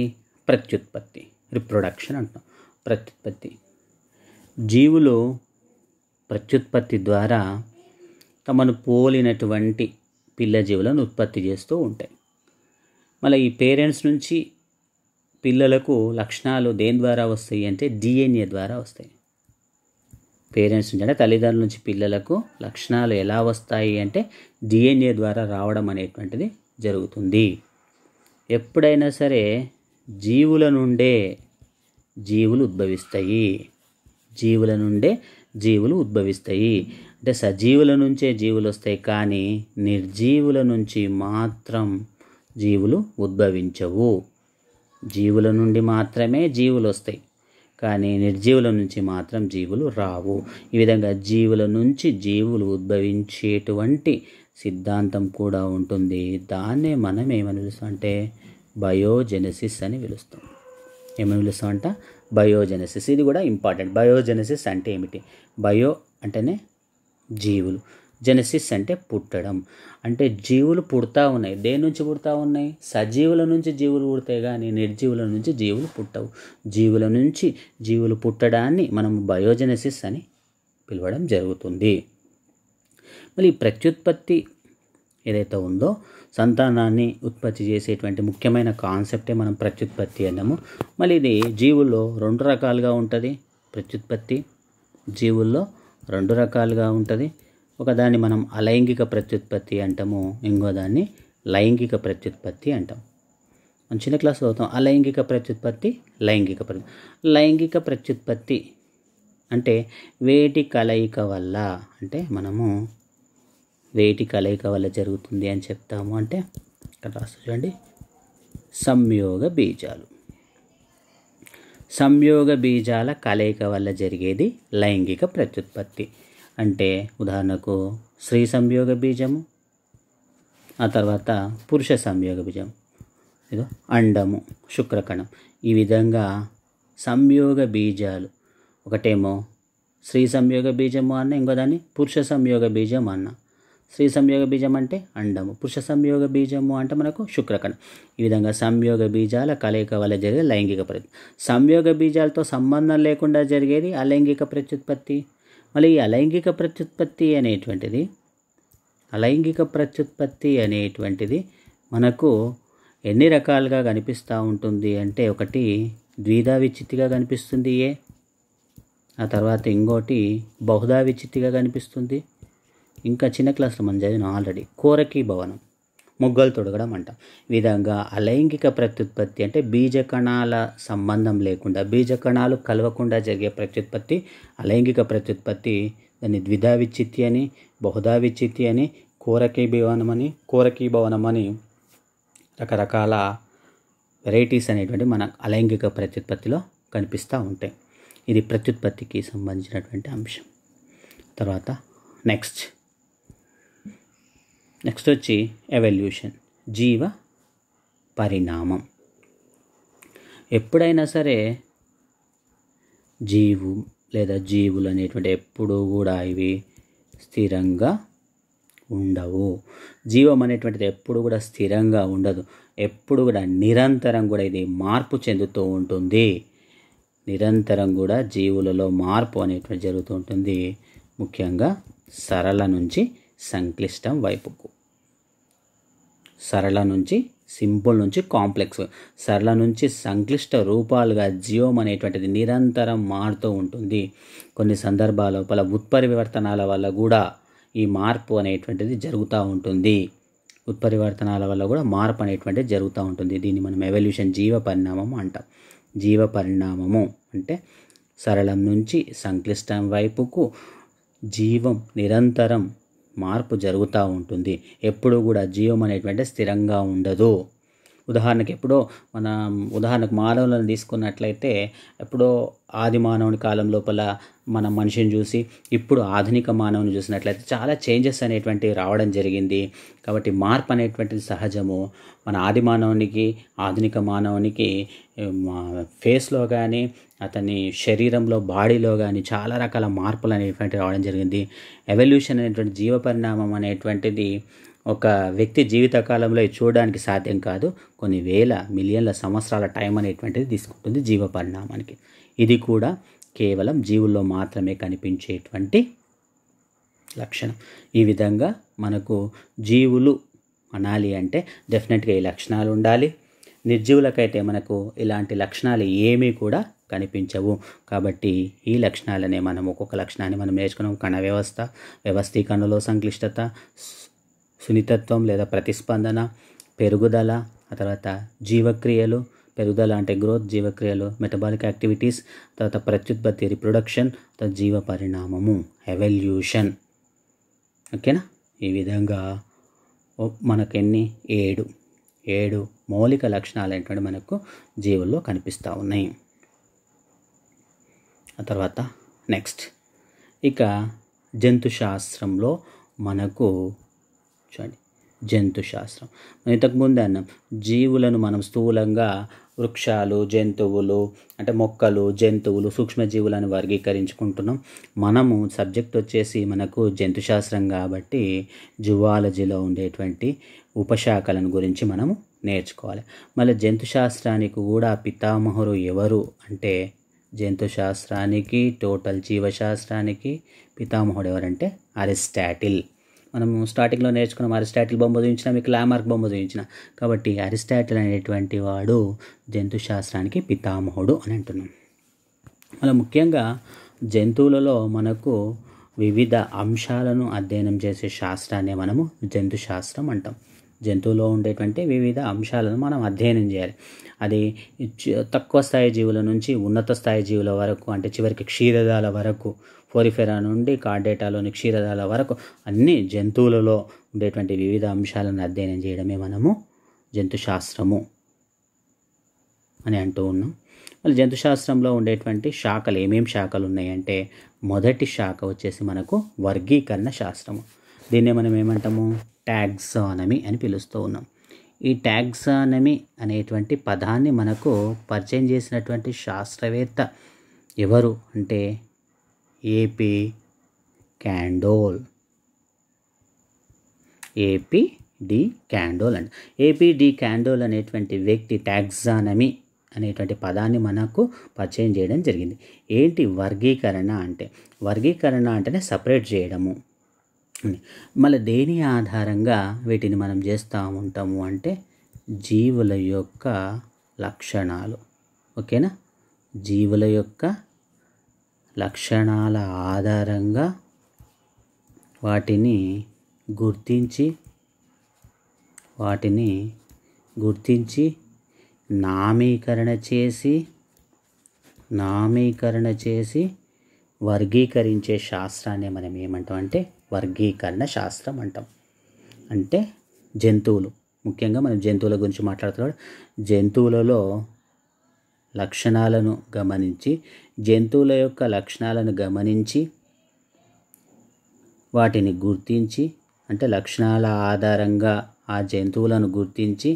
ప్రత్యుత్పత్తి రిప్రొడక్షన్ అంటున్నాం ప్రత్యుత్పత్తి జీవులు ప్రత్యుత్పత్తి ద్వారా తమను పోలినటువంటి పిల్ల జీవులను ఉత్పత్తి చేస్తూ ఉంటాయి మళ్ళీ ఈ పేరెంట్స్ నుంచి పిల్లలకు లక్షణాలు దేని ద్వారా వస్తాయి అంటే డిఎన్ఏ ద్వారా వస్తాయి పేరెంట్స్ నుంచి అంటే తల్లిదండ్రుల నుంచి పిల్లలకు లక్షణాలు ఎలా వస్తాయి అంటే డిఎన్ఏ ద్వారా రావడం అనేటువంటిది జరుగుతుంది ఎప్పుడైనా సరే జీవుల నుండే జీవులు ఉద్భవిస్తాయి జీవుల నుండే జీవులు ఉద్భవిస్తాయి అంటే సజీవుల నుంచే జీవులు వస్తాయి కానీ నిర్జీవుల నుంచి మాత్రం జీవులు ఉద్భవించవు జీవుల నుండి మాత్రమే జీవులు వస్తాయి కానీ నిర్జీవుల నుంచి మాత్రం జీవులు రావు ఈ విధంగా జీవుల నుంచి జీవులు ఉద్భవించేటువంటి సిద్ధాంతం కూడా ఉంటుంది దాన్నే మనం ఏమని పిలుస్తాం అంటే బయోజెనసిస్ అని పిలుస్తాం ఏమని పిలుస్తామంట బయోజెనసిస్ ఇది కూడా ఇంపార్టెంట్ బయోజెనసిస్ అంటే ఏమిటి బయో అంటేనే జీవులు జెనసిస్ అంటే పుట్టడం అంటే జీవులు పుడతా ఉన్నాయి దేని నుంచి పుడతా ఉన్నాయి సజీవుల నుంచి జీవులు పుడతాయి కానీ నిర్జీవుల నుంచి జీవులు పుట్టవు జీవుల నుంచి జీవులు పుట్టడాన్ని మనం బయోజెనసిస్ అని పిలవడం జరుగుతుంది మళ్ళీ ప్రత్యుత్పత్తి ఏదైతే ఉందో సంతానాన్ని ఉత్పత్తి చేసేటువంటి ముఖ్యమైన కాన్సెప్టే మనం ప్రత్యుత్పత్తి అన్నాము మళ్ళీ ఇది జీవుల్లో రెండు రకాలుగా ఉంటుంది ప్రత్యుత్పత్తి జీవుల్లో రెండు రకాలుగా ఉంటుంది ఒకదాన్ని మనం అలైంగిక ప్రత్యుత్పత్తి అంటాము ఇంకో దాన్ని లైంగిక ప్రత్యుత్పత్తి అంటాం మనం చిన్న క్లాస్ చదువుతాం అలైంగిక ప్రత్యుత్పత్తి లైంగిక ప్ర లైంగిక ప్రత్యుత్పత్తి అంటే వేటి కలయిక వల్ల అంటే మనము వేటి కలయిక వల్ల జరుగుతుంది అని చెప్తాము అంటే ఇక్కడ రాస్తూ చూడండి సంయోగ బీజాలు సంయోగ బీజాల కలయిక వల్ల జరిగేది లైంగిక ప్రత్యుత్పత్తి అంటే ఉదాహరణకు స్త్రీ సంయోగ బీజము ఆ తర్వాత పురుష సంయోగ బీజం ఇదో అండము శుక్రకణం ఈ విధంగా సంయోగ బీజాలు ఒకటేమో స్త్రీ సంయోగ బీజము అన్న ఇంకోదాన్ని పురుష సంయోగ బీజం అన్న స్త్రీ సంయోగ బీజం అంటే అండము పురుష సంయోగ బీజము అంటే మనకు శుక్రకణం ఈ విధంగా సంయోగ బీజాల కలయిక వల్ల జరిగే లైంగిక ప్రతి సంయోగ బీజాలతో సంబంధం లేకుండా జరిగేది అలైంగిక ప్రత్యుత్పత్తి మళ్ళీ ఈ అలైంగిక ప్రత్యుత్పత్తి అనేటువంటిది అలైంగిక ప్రత్యుత్పత్తి అనేటువంటిది మనకు ఎన్ని రకాలుగా కనిపిస్తూ ఉంటుంది అంటే ఒకటి ద్విధా విచిత్తిగా కనిపిస్తుంది ఏ ఆ తర్వాత ఇంకోటి బహుధా విచిత్తిగా కనిపిస్తుంది ఇంకా చిన్న క్లాస్లో మనం చదివిన ఆల్రెడీ కోరకీ భవనం మొగ్గలు తొడగడం అంట విధంగా అలైంగిక ప్రత్యుత్పత్తి అంటే బీజ కణాల సంబంధం లేకుండా బీజ కణాలు కలవకుండా జరిగే ప్రత్యుత్పత్తి అలైంగిక ప్రత్యుత్పత్తి దాన్ని ద్విధా విచ్చిత్తి అని బహుధా విచ్చిత్తి అని కోరకీ భవనం అని కోరకీ భవనం అని రకరకాల వెరైటీస్ అనేటువంటి మన అలైంగిక ప్రత్యుత్పత్తిలో కనిపిస్తూ ఉంటాయి ఇది ప్రత్యుత్పత్తికి సంబంధించినటువంటి అంశం తర్వాత నెక్స్ట్ నెక్స్ట్ వచ్చి ఎవల్యూషన్ జీవ పరిణామం ఎప్పుడైనా సరే జీవు లేదా జీవులు అనేటువంటి ఎప్పుడూ కూడా ఇవి స్థిరంగా ఉండవు జీవం అనేటువంటిది ఎప్పుడు కూడా స్థిరంగా ఉండదు ఎప్పుడు కూడా నిరంతరం కూడా ఇది మార్పు చెందుతూ ఉంటుంది నిరంతరం కూడా జీవులలో మార్పు అనేటువంటి జరుగుతూ ఉంటుంది ముఖ్యంగా సరళ నుంచి సంక్లిష్టం వైపుకు సరళ నుంచి సింపుల్ నుంచి కాంప్లెక్స్ సరళ నుంచి సంక్లిష్ట రూపాలుగా జియోమ్ అనేటువంటిది నిరంతరం మారుతూ ఉంటుంది కొన్ని సందర్భాల లోపల ఉత్పరివర్తనాల వల్ల కూడా ఈ మార్పు అనేటువంటిది జరుగుతూ ఉంటుంది ఉత్పరివర్తనాల వల్ల కూడా మార్పు అనేటువంటిది జరుగుతూ ఉంటుంది దీన్ని మనం ఎవల్యూషన్ జీవ పరిణామం అంటాం జీవ పరిణామము అంటే సరళం నుంచి సంక్లిష్టం వైపుకు జీవం నిరంతరం మార్పు జరుగుతూ ఉంటుంది ఎప్పుడు కూడా జియో అనేటువంటి స్థిరంగా ఉండదు ఉదాహరణకి ఎప్పుడో మన ఉదాహరణకు మానవులను తీసుకున్నట్లయితే ఎప్పుడో ఆది మానవుని కాలం లోపల మన మనిషిని చూసి ఇప్పుడు ఆధునిక మానవుని చూసినట్లయితే చాలా చేంజెస్ అనేటువంటివి రావడం జరిగింది కాబట్టి మార్పు అనేటువంటిది సహజము మన ఆది మానవునికి ఆధునిక మానవునికి ఫేస్లో కానీ అతని శరీరంలో బాడీలో కానీ చాలా రకాల మార్పులు అనేటువంటివి రావడం జరిగింది ఎవల్యూషన్ అనేటువంటి జీవ పరిణామం అనేటువంటిది ఒక వ్యక్తి జీవితకాలంలో చూడడానికి సాధ్యం కాదు కొన్ని వేల మిలియన్ల సంవత్సరాల టైం అనేటువంటిది తీసుకుంటుంది జీవ పరిణామానికి ఇది కూడా కేవలం జీవుల్లో మాత్రమే కనిపించేటువంటి లక్షణం ఈ విధంగా మనకు జీవులు అనాలి అంటే డెఫినెట్గా ఈ లక్షణాలు ఉండాలి నిర్జీవులకైతే మనకు ఇలాంటి లక్షణాలు ఏమీ కూడా కనిపించవు కాబట్టి ఈ లక్షణాలనే మనం ఒక్కొక్క లక్షణాన్ని మనం నేర్చుకున్నాం కణ వ్యవస్థ వ్యవస్థీకరణలో సంక్లిష్టత సున్నితత్వం లేదా ప్రతిస్పందన పెరుగుదల ఆ తర్వాత జీవక్రియలు పెరుగుదల అంటే గ్రోత్ జీవక్రియలు మెటబాలిక్ యాక్టివిటీస్ తర్వాత ప్రత్యుత్పత్తి రిప్రొడక్షన్ తర్వాత జీవ పరిణామము ఎవల్యూషన్ ఓకేనా ఈ విధంగా మనకెన్ని ఏడు ఏడు మౌలిక లక్షణాలు ఏంటంటే మనకు జీవుల్లో కనిపిస్తూ ఉన్నాయి ఆ తర్వాత నెక్స్ట్ ఇక జంతు శాస్త్రంలో మనకు చూడండి శాస్త్రం మనం ఇంతకుముందే అన్నాం జీవులను మనం స్థూలంగా వృక్షాలు జంతువులు అంటే మొక్కలు జంతువులు సూక్ష్మజీవులను వర్గీకరించుకుంటున్నాం మనము సబ్జెక్ట్ వచ్చేసి మనకు జంతుశాస్త్రం కాబట్టి జువాలజీలో ఉండేటువంటి ఉపశాఖలను గురించి మనము నేర్చుకోవాలి మళ్ళీ జంతు శాస్త్రానికి కూడా పితామహుడు ఎవరు అంటే జంతుశాస్త్రానికి టోటల్ జీవశాస్త్రానికి పితామహుడు ఎవరంటే అరిస్టాటిల్ మనము స్టార్టింగ్లో నేర్చుకున్నాం అరిస్టాటిల్ బొమ్మ చూపించిన మీకు ల్యామార్క్ బొమ్మ చూపించిన కాబట్టి అరిస్టాటిల్ అనేటువంటి వాడు జంతు శాస్త్రానికి పితామహుడు అని అంటున్నాం మన ముఖ్యంగా జంతువులలో మనకు వివిధ అంశాలను అధ్యయనం చేసే శాస్త్రాన్ని మనము జంతు శాస్త్రం అంటాం జంతువులో ఉండేటువంటి వివిధ అంశాలను మనం అధ్యయనం చేయాలి అది తక్కువ స్థాయి జీవుల నుంచి ఉన్నత స్థాయి జీవుల వరకు అంటే చివరికి క్షీరదాల వరకు ఫోరిఫెరా నుండి కార్డేటాలోని క్షీరదాల వరకు అన్ని జంతువులలో ఉండేటువంటి వివిధ అంశాలను అధ్యయనం చేయడమే మనము జంతుశాస్త్రము అని అంటూ ఉన్నాం మళ్ళీ జంతుశాస్త్రంలో ఉండేటువంటి శాఖలు ఏమేం శాఖలు ఉన్నాయంటే మొదటి శాఖ వచ్చేసి మనకు వర్గీకరణ శాస్త్రము దీన్నే మనం ఏమంటాము ట్యాగ్సానమీ అని పిలుస్తూ ఉన్నాం ఈ ట్యాగ్సానమీ అనేటువంటి పదాన్ని మనకు పరిచయం చేసినటువంటి శాస్త్రవేత్త ఎవరు అంటే A P Candolle A P de Candolle అండి ఏపీ డి క్యాండోల్ అనేటువంటి వ్యక్తి టాక్సానమీ అనేటువంటి పదాన్ని మనకు పరిచయం చేయడం జరిగింది ఏంటి వర్గీకరణ అంటే వర్గీకరణ అంటేనే సపరేట్ చేయడము మళ్ళీ దేని ఆధారంగా వీటిని మనం చేస్తూ ఉంటాము అంటే జీవుల యొక్క లక్షణాలు ఓకేనా జీవుల యొక్క లక్షణాల ఆధారంగా వాటిని గుర్తించి వాటిని గుర్తించి నామీకరణ చేసి నామీకరణ చేసి వర్గీకరించే శాస్త్రాన్ని మనం ఏమంటాం అంటే వర్గీకరణ శాస్త్రం అంటాం అంటే జంతువులు ముఖ్యంగా మనం జంతువుల గురించి మాట్లాడుతున్నాడు జంతువులలో లక్షణాలను గమనించి జంతువుల యొక్క లక్షణాలను గమనించి వాటిని గుర్తించి అంటే లక్షణాల ఆధారంగా ఆ జంతువులను గుర్తించి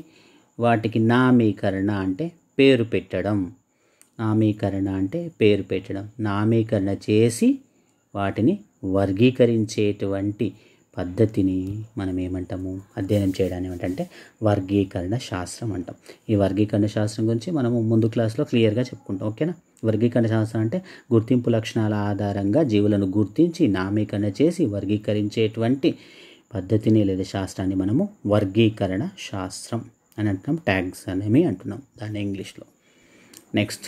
వాటికి నామీకరణ అంటే పేరు పెట్టడం నామీకరణ అంటే పేరు పెట్టడం నామీకరణ చేసి వాటిని వర్గీకరించేటువంటి పద్ధతిని మనం ఏమంటాము అధ్యయనం చేయడాన్ని ఏమంటే వర్గీకరణ శాస్త్రం అంటాం ఈ వర్గీకరణ శాస్త్రం గురించి మనము ముందు క్లాస్లో క్లియర్గా చెప్పుకుంటాం ఓకేనా వర్గీకరణ శాస్త్రం అంటే గుర్తింపు లక్షణాల ఆధారంగా జీవులను గుర్తించి నామీకరణ చేసి వర్గీకరించేటువంటి పద్ధతిని లేదా శాస్త్రాన్ని మనము వర్గీకరణ శాస్త్రం అని అంటున్నాం ట్యాగ్స్ అనేవి అంటున్నాం దాన్ని ఇంగ్లీష్లో నెక్స్ట్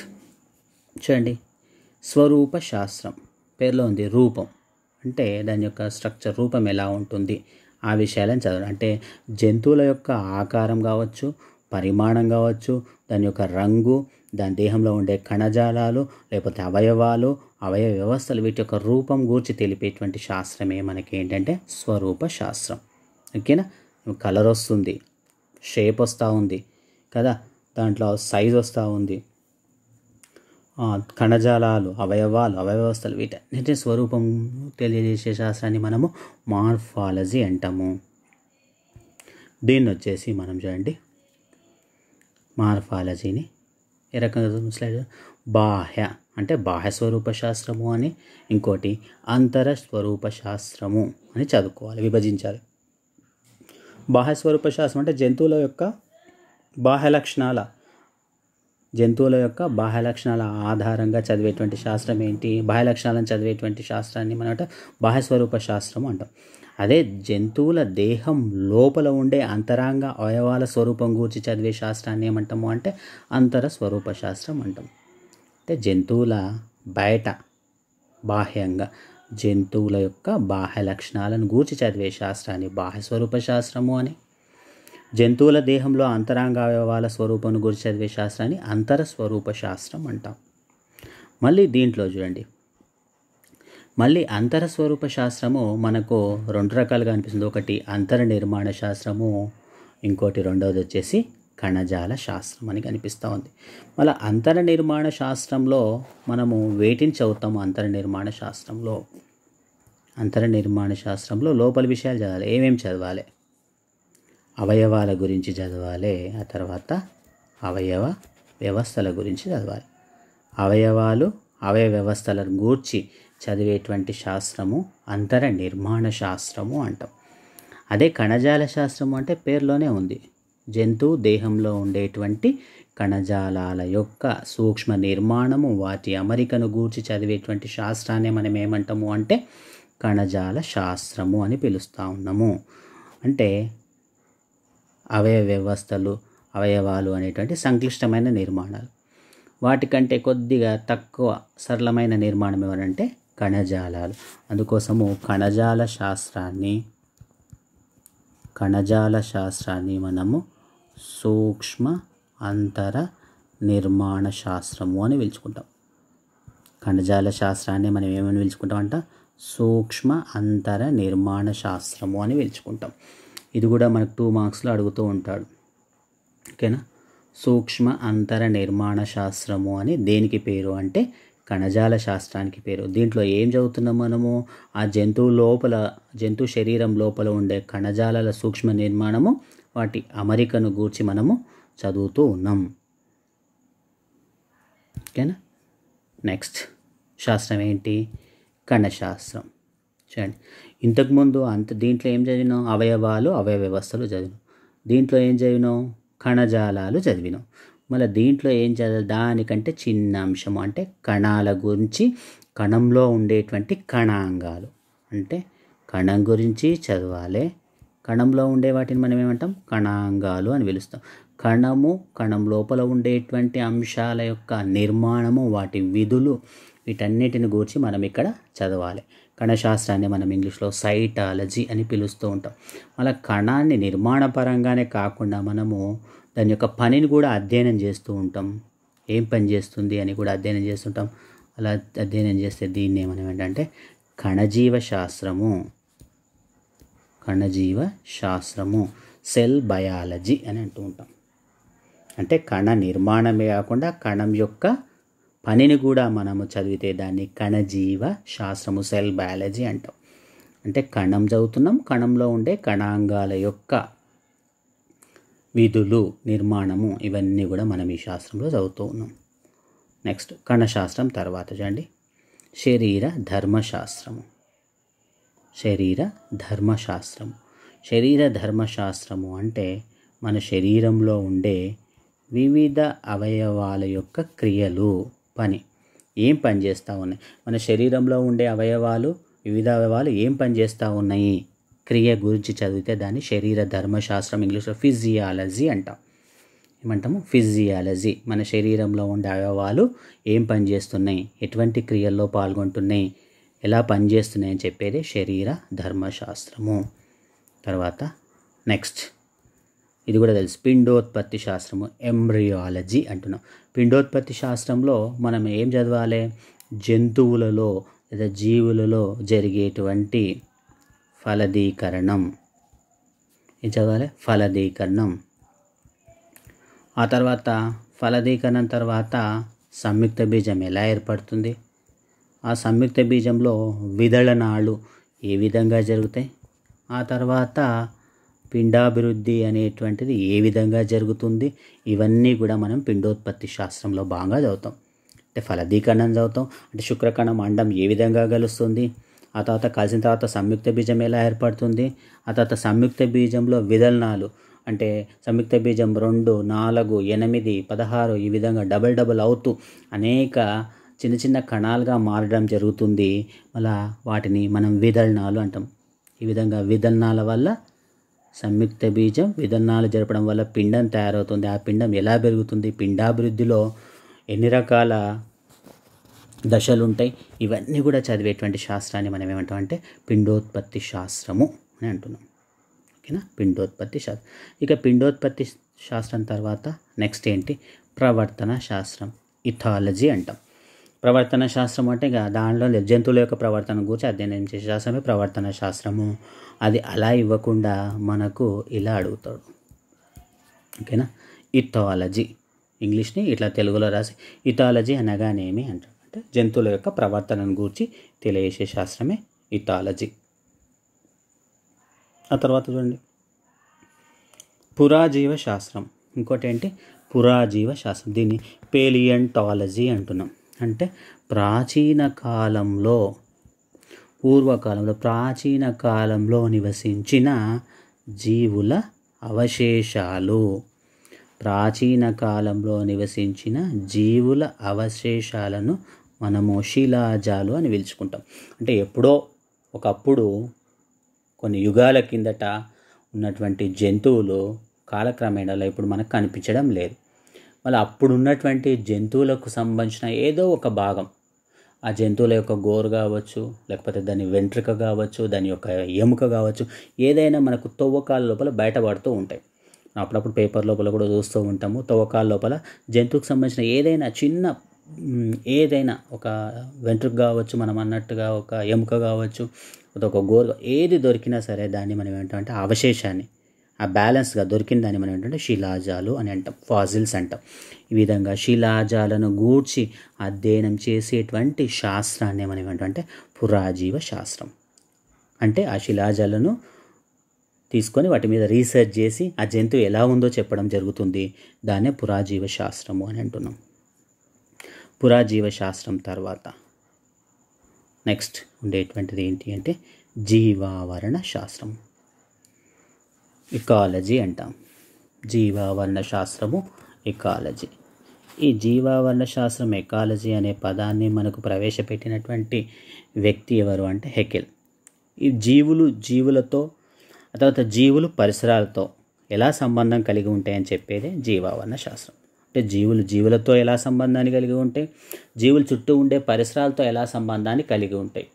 చూడండి స్వరూప శాస్త్రం పేర్లో ఉంది రూపం అంటే దాని యొక్క స్ట్రక్చర్ రూపం ఎలా ఉంటుంది ఆ విషయాలను చదవడం అంటే జంతువుల యొక్క ఆకారం కావచ్చు పరిమాణం కావచ్చు దాని యొక్క రంగు దాని దేహంలో ఉండే కణజాలాలు లేకపోతే అవయవాలు అవయవ వ్యవస్థలు వీటి యొక్క రూపం గూర్చి తెలిపేటువంటి శాస్త్రమే మనకి ఏంటంటే స్వరూప శాస్త్రం ఓకేనా కలర్ వస్తుంది షేప్ వస్తూ ఉంది కదా దాంట్లో సైజ్ వస్తూ ఉంది కణజాలాలు అవయవాలు అవయవస్థలు వీటన్నిటి స్వరూపం తెలియజేసే శాస్త్రాన్ని మనము మార్ఫాలజీ అంటాము దీన్ని వచ్చేసి మనం చూడండి మార్ఫాలజీని ఏ రకంగా స్లైడ్ బాహ్య అంటే బాహ్య స్వరూప శాస్త్రము అని ఇంకోటి అంతర స్వరూప శాస్త్రము అని చదువుకోవాలి విభజించాలి బాహ్య స్వరూప శాస్త్రం అంటే జంతువుల యొక్క బాహ్య లక్షణాల జంతువుల యొక్క బాహ్య లక్షణాల ఆధారంగా చదివేటువంటి శాస్త్రం ఏంటి బాహ్య లక్షణాలను చదివేటువంటి శాస్త్రాన్ని మనం బాహ్య స్వరూప శాస్త్రం అంటాం అదే జంతువుల దేహం లోపల ఉండే అంతరాంగ అవయవాల స్వరూపం గురించి చదివే శాస్త్రాన్ని ఏమంటాము అంటే అంతర స్వరూప శాస్త్రం అంటాం అంటే జంతువుల బయట బాహ్యంగా జంతువుల యొక్క బాహ్య లక్షణాలను గూర్చి చదివే శాస్త్రాన్ని బాహ్య స్వరూప శాస్త్రము అని జంతువుల దేహంలో అవయవాల స్వరూపం గురి చదివే శాస్త్రాన్ని అంతర స్వరూప శాస్త్రం అంటాం మళ్ళీ దీంట్లో చూడండి మళ్ళీ అంతర స్వరూప శాస్త్రము మనకు రెండు రకాలుగా అనిపిస్తుంది ఒకటి అంతర నిర్మాణ శాస్త్రము ఇంకోటి రెండవది వచ్చేసి కణజాల శాస్త్రం అని కనిపిస్తూ ఉంది మళ్ళీ అంతర నిర్మాణ శాస్త్రంలో మనము వేటిని చదువుతాము అంతర నిర్మాణ శాస్త్రంలో అంతర నిర్మాణ శాస్త్రంలో లోపల విషయాలు చదవాలి ఏమేమి చదవాలి అవయవాల గురించి చదవాలి ఆ తర్వాత అవయవ వ్యవస్థల గురించి చదవాలి అవయవాలు అవయవ వ్యవస్థల గూర్చి చదివేటువంటి శాస్త్రము అంతర నిర్మాణ శాస్త్రము అంటాం అదే కణజాల శాస్త్రము అంటే పేర్లోనే ఉంది జంతువు దేహంలో ఉండేటువంటి కణజాలాల యొక్క సూక్ష్మ నిర్మాణము వాటి అమరికను గూర్చి చదివేటువంటి శాస్త్రాన్ని మనం ఏమంటాము అంటే కణజాల శాస్త్రము అని పిలుస్తూ ఉన్నాము అంటే అవయవ వ్యవస్థలు అవయవాలు అనేటువంటి సంక్లిష్టమైన నిర్మాణాలు వాటికంటే కొద్దిగా తక్కువ సరళమైన నిర్మాణం ఏమనంటే కణజాలాలు అందుకోసము కణజాల శాస్త్రాన్ని కణజాల శాస్త్రాన్ని మనము సూక్ష్మ అంతర నిర్మాణ శాస్త్రము అని పిలుచుకుంటాం కణజాల శాస్త్రాన్ని మనం ఏమని పిలుచుకుంటామంట సూక్ష్మ అంతర నిర్మాణ శాస్త్రము అని పిలుచుకుంటాం ఇది కూడా మనకు టూ మార్క్స్లో అడుగుతూ ఉంటాడు ఓకేనా సూక్ష్మ అంతర నిర్మాణ శాస్త్రము అని దేనికి పేరు అంటే కణజాల శాస్త్రానికి పేరు దీంట్లో ఏం చదువుతున్నాం మనము ఆ జంతువు లోపల జంతు శరీరం లోపల ఉండే కణజాలాల సూక్ష్మ నిర్మాణము వాటి అమరికను గూర్చి మనము చదువుతూ ఉన్నాం ఓకేనా నెక్స్ట్ శాస్త్రం ఏంటి కణశాస్త్రం చేయండి ఇంతకుముందు అంత దీంట్లో ఏం చదివినాం అవయవాలు అవయవ వ్యవస్థలు చదివినాం దీంట్లో ఏం చదివినాం కణజాలాలు చదివినాం మళ్ళీ దీంట్లో ఏం చదివి దానికంటే చిన్న అంశము అంటే కణాల గురించి కణంలో ఉండేటువంటి కణాంగాలు అంటే కణం గురించి చదవాలి కణంలో ఉండే వాటిని మనం ఏమంటాం కణాంగాలు అని పిలుస్తాం కణము కణం లోపల ఉండేటువంటి అంశాల యొక్క నిర్మాణము వాటి విధులు వీటన్నిటిని గూర్చి మనం ఇక్కడ చదవాలి కణశాస్త్రాన్ని మనం ఇంగ్లీష్లో సైటాలజీ అని పిలుస్తూ ఉంటాం అలా కణాన్ని నిర్మాణ పరంగానే కాకుండా మనము దాని యొక్క పనిని కూడా అధ్యయనం చేస్తూ ఉంటాం ఏం పని చేస్తుంది అని కూడా అధ్యయనం చేస్తుంటాం అలా అధ్యయనం చేస్తే దీన్ని మనం ఏంటంటే కణజీవ శాస్త్రము కణజీవ శాస్త్రము సెల్ బయాలజీ అని అంటూ ఉంటాం అంటే కణ నిర్మాణమే కాకుండా కణం యొక్క పనిని కూడా మనము చదివితే దాన్ని కణజీవ శాస్త్రము సెల్ బయాలజీ అంటాం అంటే కణం చదువుతున్నాం కణంలో ఉండే కణాంగాల యొక్క విధులు నిర్మాణము ఇవన్నీ కూడా మనం ఈ శాస్త్రంలో చదువుతూ ఉన్నాం నెక్స్ట్ కణశాస్త్రం తర్వాత చూడండి శరీర ధర్మశాస్త్రము శరీర ధర్మశాస్త్రము శరీర ధర్మశాస్త్రము అంటే మన శరీరంలో ఉండే వివిధ అవయవాల యొక్క క్రియలు పని ఏం పని చేస్తూ ఉన్నాయి మన శరీరంలో ఉండే అవయవాలు వివిధ అవయవాలు ఏం పని చేస్తూ ఉన్నాయి క్రియ గురించి చదివితే దాన్ని శరీర ధర్మశాస్త్రం ఇంగ్లీష్లో ఫిజియాలజీ అంటాం ఏమంటాము ఫిజియాలజీ మన శరీరంలో ఉండే అవయవాలు ఏం పనిచేస్తున్నాయి ఎటువంటి క్రియల్లో పాల్గొంటున్నాయి ఎలా పనిచేస్తున్నాయి అని చెప్పేది శరీర ధర్మశాస్త్రము తర్వాత నెక్స్ట్ ఇది కూడా తెలుసు పిండోత్పత్తి శాస్త్రము ఎంబ్రియాలజీ అంటున్నాం పిండోత్పత్తి శాస్త్రంలో మనం ఏం చదవాలి జంతువులలో లేదా జీవులలో జరిగేటువంటి ఫలదీకరణం ఏం చదవాలి ఫలదీకరణం ఆ తర్వాత ఫలదీకరణం తర్వాత సంయుక్త బీజం ఎలా ఏర్పడుతుంది ఆ సంయుక్త బీజంలో విదళనాలు ఏ విధంగా జరుగుతాయి ఆ తర్వాత పిండాభివృద్ధి అనేటువంటిది ఏ విధంగా జరుగుతుంది ఇవన్నీ కూడా మనం పిండోత్పత్తి శాస్త్రంలో బాగా చదువుతాం అంటే ఫలదీకరణం చదువుతాం అంటే శుక్రకణం అండం ఏ విధంగా కలుస్తుంది ఆ తర్వాత కలిసిన తర్వాత సంయుక్త బీజం ఎలా ఏర్పడుతుంది ఆ తర్వాత సంయుక్త బీజంలో విదలనాలు అంటే సంయుక్త బీజం రెండు నాలుగు ఎనిమిది పదహారు ఈ విధంగా డబల్ డబల్ అవుతూ అనేక చిన్న చిన్న కణాలుగా మారడం జరుగుతుంది మళ్ళా వాటిని మనం విదలనాలు అంటాం ఈ విధంగా విదలనాల వల్ల సంయుక్త బీజం విధానాలు జరపడం వల్ల పిండం తయారవుతుంది ఆ పిండం ఎలా పెరుగుతుంది పిండాభివృద్ధిలో ఎన్ని రకాల దశలు ఉంటాయి ఇవన్నీ కూడా చదివేటువంటి శాస్త్రాన్ని మనం ఏమంటాం అంటే పిండోత్పత్తి శాస్త్రము అని అంటున్నాం ఓకేనా పిండోత్పత్తి శాస్త్రం ఇక పిండోత్పత్తి శాస్త్రం తర్వాత నెక్స్ట్ ఏంటి ప్రవర్తన శాస్త్రం ఇథాలజీ అంటాం ప్రవర్తన శాస్త్రం అంటే దానిలో జంతువుల యొక్క ప్రవర్తన గురించి అధ్యయనం చేసే శాస్త్రమే ప్రవర్తన శాస్త్రము అది అలా ఇవ్వకుండా మనకు ఇలా అడుగుతాడు ఓకేనా ఇథాలజీ ఇంగ్లీష్ని ఇట్లా తెలుగులో రాసి ఇథాలజీ అనగానేమి అంటాడు అంటే జంతువుల యొక్క ప్రవర్తనను గురించి తెలియజేసే శాస్త్రమే ఇథాలజీ ఆ తర్వాత చూడండి పురాజీవ శాస్త్రం ఇంకోటి ఏంటి పురాజీవ శాస్త్రం దీన్ని పేలియంటాలజీ అంటున్నాం అంటే ప్రాచీన కాలంలో పూర్వకాలంలో ప్రాచీన కాలంలో నివసించిన జీవుల అవశేషాలు ప్రాచీన కాలంలో నివసించిన జీవుల అవశేషాలను మనము శిలాజాలు అని పిలుచుకుంటాం అంటే ఎప్పుడో ఒకప్పుడు కొన్ని యుగాల కిందట ఉన్నటువంటి జంతువులు కాలక్రమేణాలో ఇప్పుడు మనకు కనిపించడం లేదు మళ్ళీ అప్పుడున్నటువంటి జంతువులకు సంబంధించిన ఏదో ఒక భాగం ఆ జంతువుల యొక్క గోరు కావచ్చు లేకపోతే దాని వెంట్రుక కావచ్చు దాని యొక్క ఎముక కావచ్చు ఏదైనా మనకు తవ్వకాల లోపల బయటపడుతూ ఉంటాయి అప్పుడప్పుడు పేపర్ లోపల కూడా చూస్తూ ఉంటాము తవ్వకాల లోపల జంతువుకు సంబంధించిన ఏదైనా చిన్న ఏదైనా ఒక వెంట్రుక కావచ్చు మనం అన్నట్టుగా ఒక ఎముక కావచ్చు ఒక గోరు ఏది దొరికినా సరే దాన్ని మనం ఏంటంటే అవశేషాన్ని ఆ బ్యాలెన్స్గా దొరికిన దాన్ని మనం ఏంటంటే శిలాజాలు అని అంటాం ఫాజిల్స్ అంటాం ఈ విధంగా శిలాజాలను గూర్చి అధ్యయనం చేసేటువంటి శాస్త్రాన్ని మనం ఏంటంటే పురాజీవ శాస్త్రం అంటే ఆ శిలాజాలను తీసుకొని వాటి మీద రీసెర్చ్ చేసి ఆ జంతువు ఎలా ఉందో చెప్పడం జరుగుతుంది దాన్నే పురాజీవ శాస్త్రము అని అంటున్నాం పురాజీవ శాస్త్రం తర్వాత నెక్స్ట్ ఉండేటువంటిది ఏంటి అంటే జీవావరణ శాస్త్రం ఇకాలజీ అంటాం జీవావరణ శాస్త్రము ఇకాలజీ ఈ జీవావరణ శాస్త్రం ఎకాలజీ అనే పదాన్ని మనకు ప్రవేశపెట్టినటువంటి వ్యక్తి ఎవరు అంటే హెకెల్ ఈ జీవులు జీవులతో తర్వాత జీవులు పరిసరాలతో ఎలా సంబంధం కలిగి ఉంటాయని చెప్పేదే జీవావరణ శాస్త్రం అంటే జీవులు జీవులతో ఎలా సంబంధాన్ని కలిగి ఉంటాయి జీవులు చుట్టూ ఉండే పరిసరాలతో ఎలా సంబంధాన్ని కలిగి ఉంటాయి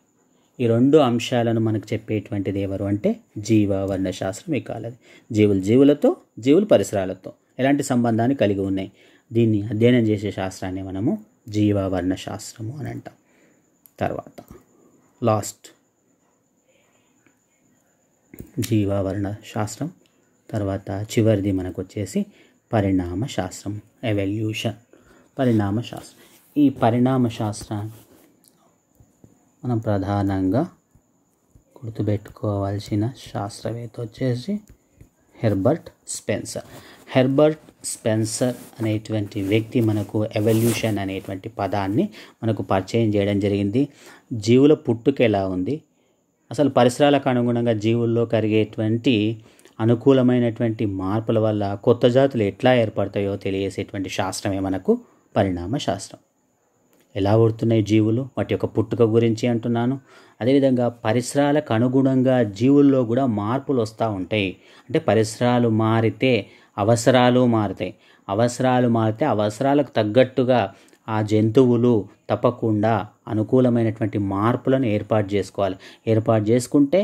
ఈ రెండు అంశాలను మనకు చెప్పేటువంటిది ఎవరు అంటే జీవ వర్ణశాస్త్రం ఈ కాలది జీవులు జీవులతో జీవులు పరిసరాలతో ఎలాంటి సంబంధాన్ని కలిగి ఉన్నాయి దీన్ని అధ్యయనం చేసే శాస్త్రాన్ని మనము జీవవర్ణ శాస్త్రము అని అంటాం తర్వాత లాస్ట్ జీవవర్ణ శాస్త్రం తర్వాత చివరిది మనకు వచ్చేసి పరిణామ శాస్త్రం ఎవల్యూషన్ పరిణామ శాస్త్రం ఈ పరిణామ శాస్త్రాన్ని మనం ప్రధానంగా గుర్తుపెట్టుకోవాల్సిన శాస్త్రవేత్త వచ్చేసి హెర్బర్ట్ స్పెన్సర్ హెర్బర్ట్ స్పెన్సర్ అనేటువంటి వ్యక్తి మనకు ఎవల్యూషన్ అనేటువంటి పదాన్ని మనకు పరిచయం చేయడం జరిగింది జీవుల పుట్టుక ఎలా ఉంది అసలు పరిసరాలకు అనుగుణంగా జీవుల్లో కరిగేటువంటి అనుకూలమైనటువంటి మార్పుల వల్ల కొత్త జాతులు ఎట్లా ఏర్పడతాయో తెలియజేసేటువంటి శాస్త్రమే మనకు పరిణామ శాస్త్రం ఎలా పుడుతున్నాయి జీవులు వాటి యొక్క పుట్టుక గురించి అంటున్నాను అదేవిధంగా పరిసరాలకు అనుగుణంగా జీవుల్లో కూడా మార్పులు వస్తూ ఉంటాయి అంటే పరిసరాలు మారితే అవసరాలు మారుతాయి అవసరాలు మారితే అవసరాలకు తగ్గట్టుగా ఆ జంతువులు తప్పకుండా అనుకూలమైనటువంటి మార్పులను ఏర్పాటు చేసుకోవాలి ఏర్పాటు చేసుకుంటే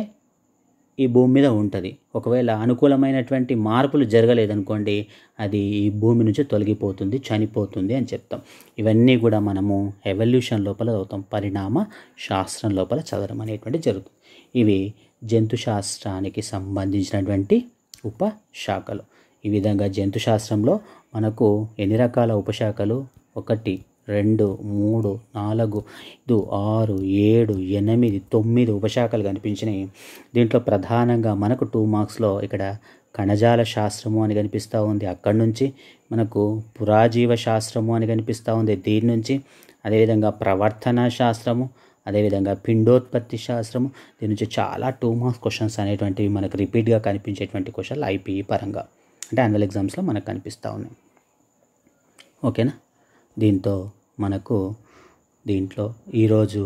ఈ భూమి మీద ఉంటుంది ఒకవేళ అనుకూలమైనటువంటి మార్పులు జరగలేదనుకోండి అది ఈ భూమి నుంచి తొలగిపోతుంది చనిపోతుంది అని చెప్తాం ఇవన్నీ కూడా మనము ఎవల్యూషన్ లోపల చదువుతాం పరిణామ శాస్త్రం లోపల చదవడం అనేటువంటి జరుగుతుంది ఇవి జంతు శాస్త్రానికి సంబంధించినటువంటి ఉపశాఖలు ఈ విధంగా జంతు శాస్త్రంలో మనకు ఎన్ని రకాల ఉపశాఖలు ఒకటి రెండు మూడు నాలుగు ఐదు ఆరు ఏడు ఎనిమిది తొమ్మిది ఉపశాఖలు కనిపించినాయి దీంట్లో ప్రధానంగా మనకు టూ మార్క్స్లో ఇక్కడ కణజాల శాస్త్రము అని కనిపిస్తూ ఉంది అక్కడి నుంచి మనకు పురాజీవ శాస్త్రము అని కనిపిస్తూ ఉంది దీని నుంచి అదేవిధంగా ప్రవర్తన శాస్త్రము అదేవిధంగా పిండోత్పత్తి శాస్త్రము దీని నుంచి చాలా టూ మార్క్స్ క్వశ్చన్స్ అనేటువంటివి మనకు రిపీట్గా కనిపించేటువంటి క్వశ్చన్లు ఐపీఈ పరంగా అంటే యాన్యువల్ ఎగ్జామ్స్లో మనకు కనిపిస్తూ ఉన్నాయి ఓకేనా దీంతో మనకు దీంట్లో ఈరోజు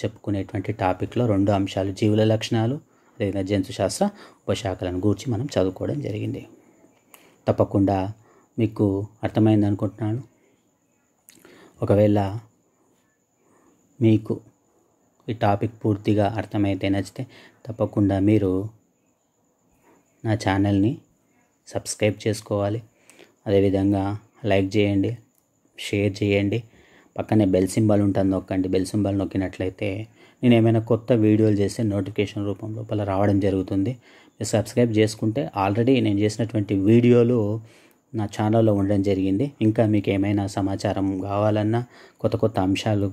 చెప్పుకునేటువంటి టాపిక్లో రెండు అంశాలు జీవుల లక్షణాలు జంతు జంతుశాస్త్ర ఉపశాఖలను గూర్చి మనం చదువుకోవడం జరిగింది తప్పకుండా మీకు అర్థమైంది అనుకుంటున్నాను ఒకవేళ మీకు ఈ టాపిక్ పూర్తిగా అర్థమైతే నచ్చితే తప్పకుండా మీరు నా ఛానల్ని సబ్స్క్రైబ్ చేసుకోవాలి అదేవిధంగా లైక్ చేయండి షేర్ చేయండి పక్కనే బెల్ సింబల్ ఉంటుంది నొక్కండి బెల్ సింబల్ నొక్కినట్లయితే నేను ఏమైనా కొత్త వీడియోలు చేస్తే నోటిఫికేషన్ రూపం లోపల రావడం జరుగుతుంది మీరు సబ్స్క్రైబ్ చేసుకుంటే ఆల్రెడీ నేను చేసినటువంటి వీడియోలు నా ఛానల్లో ఉండడం జరిగింది ఇంకా మీకు ఏమైనా సమాచారం కావాలన్నా కొత్త కొత్త అంశాలు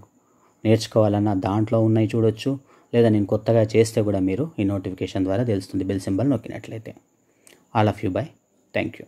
నేర్చుకోవాలన్నా దాంట్లో ఉన్నాయి చూడొచ్చు లేదా నేను కొత్తగా చేస్తే కూడా మీరు ఈ నోటిఫికేషన్ ద్వారా తెలుస్తుంది బెల్ సింబల్ నొక్కినట్లయితే all of you bye thank you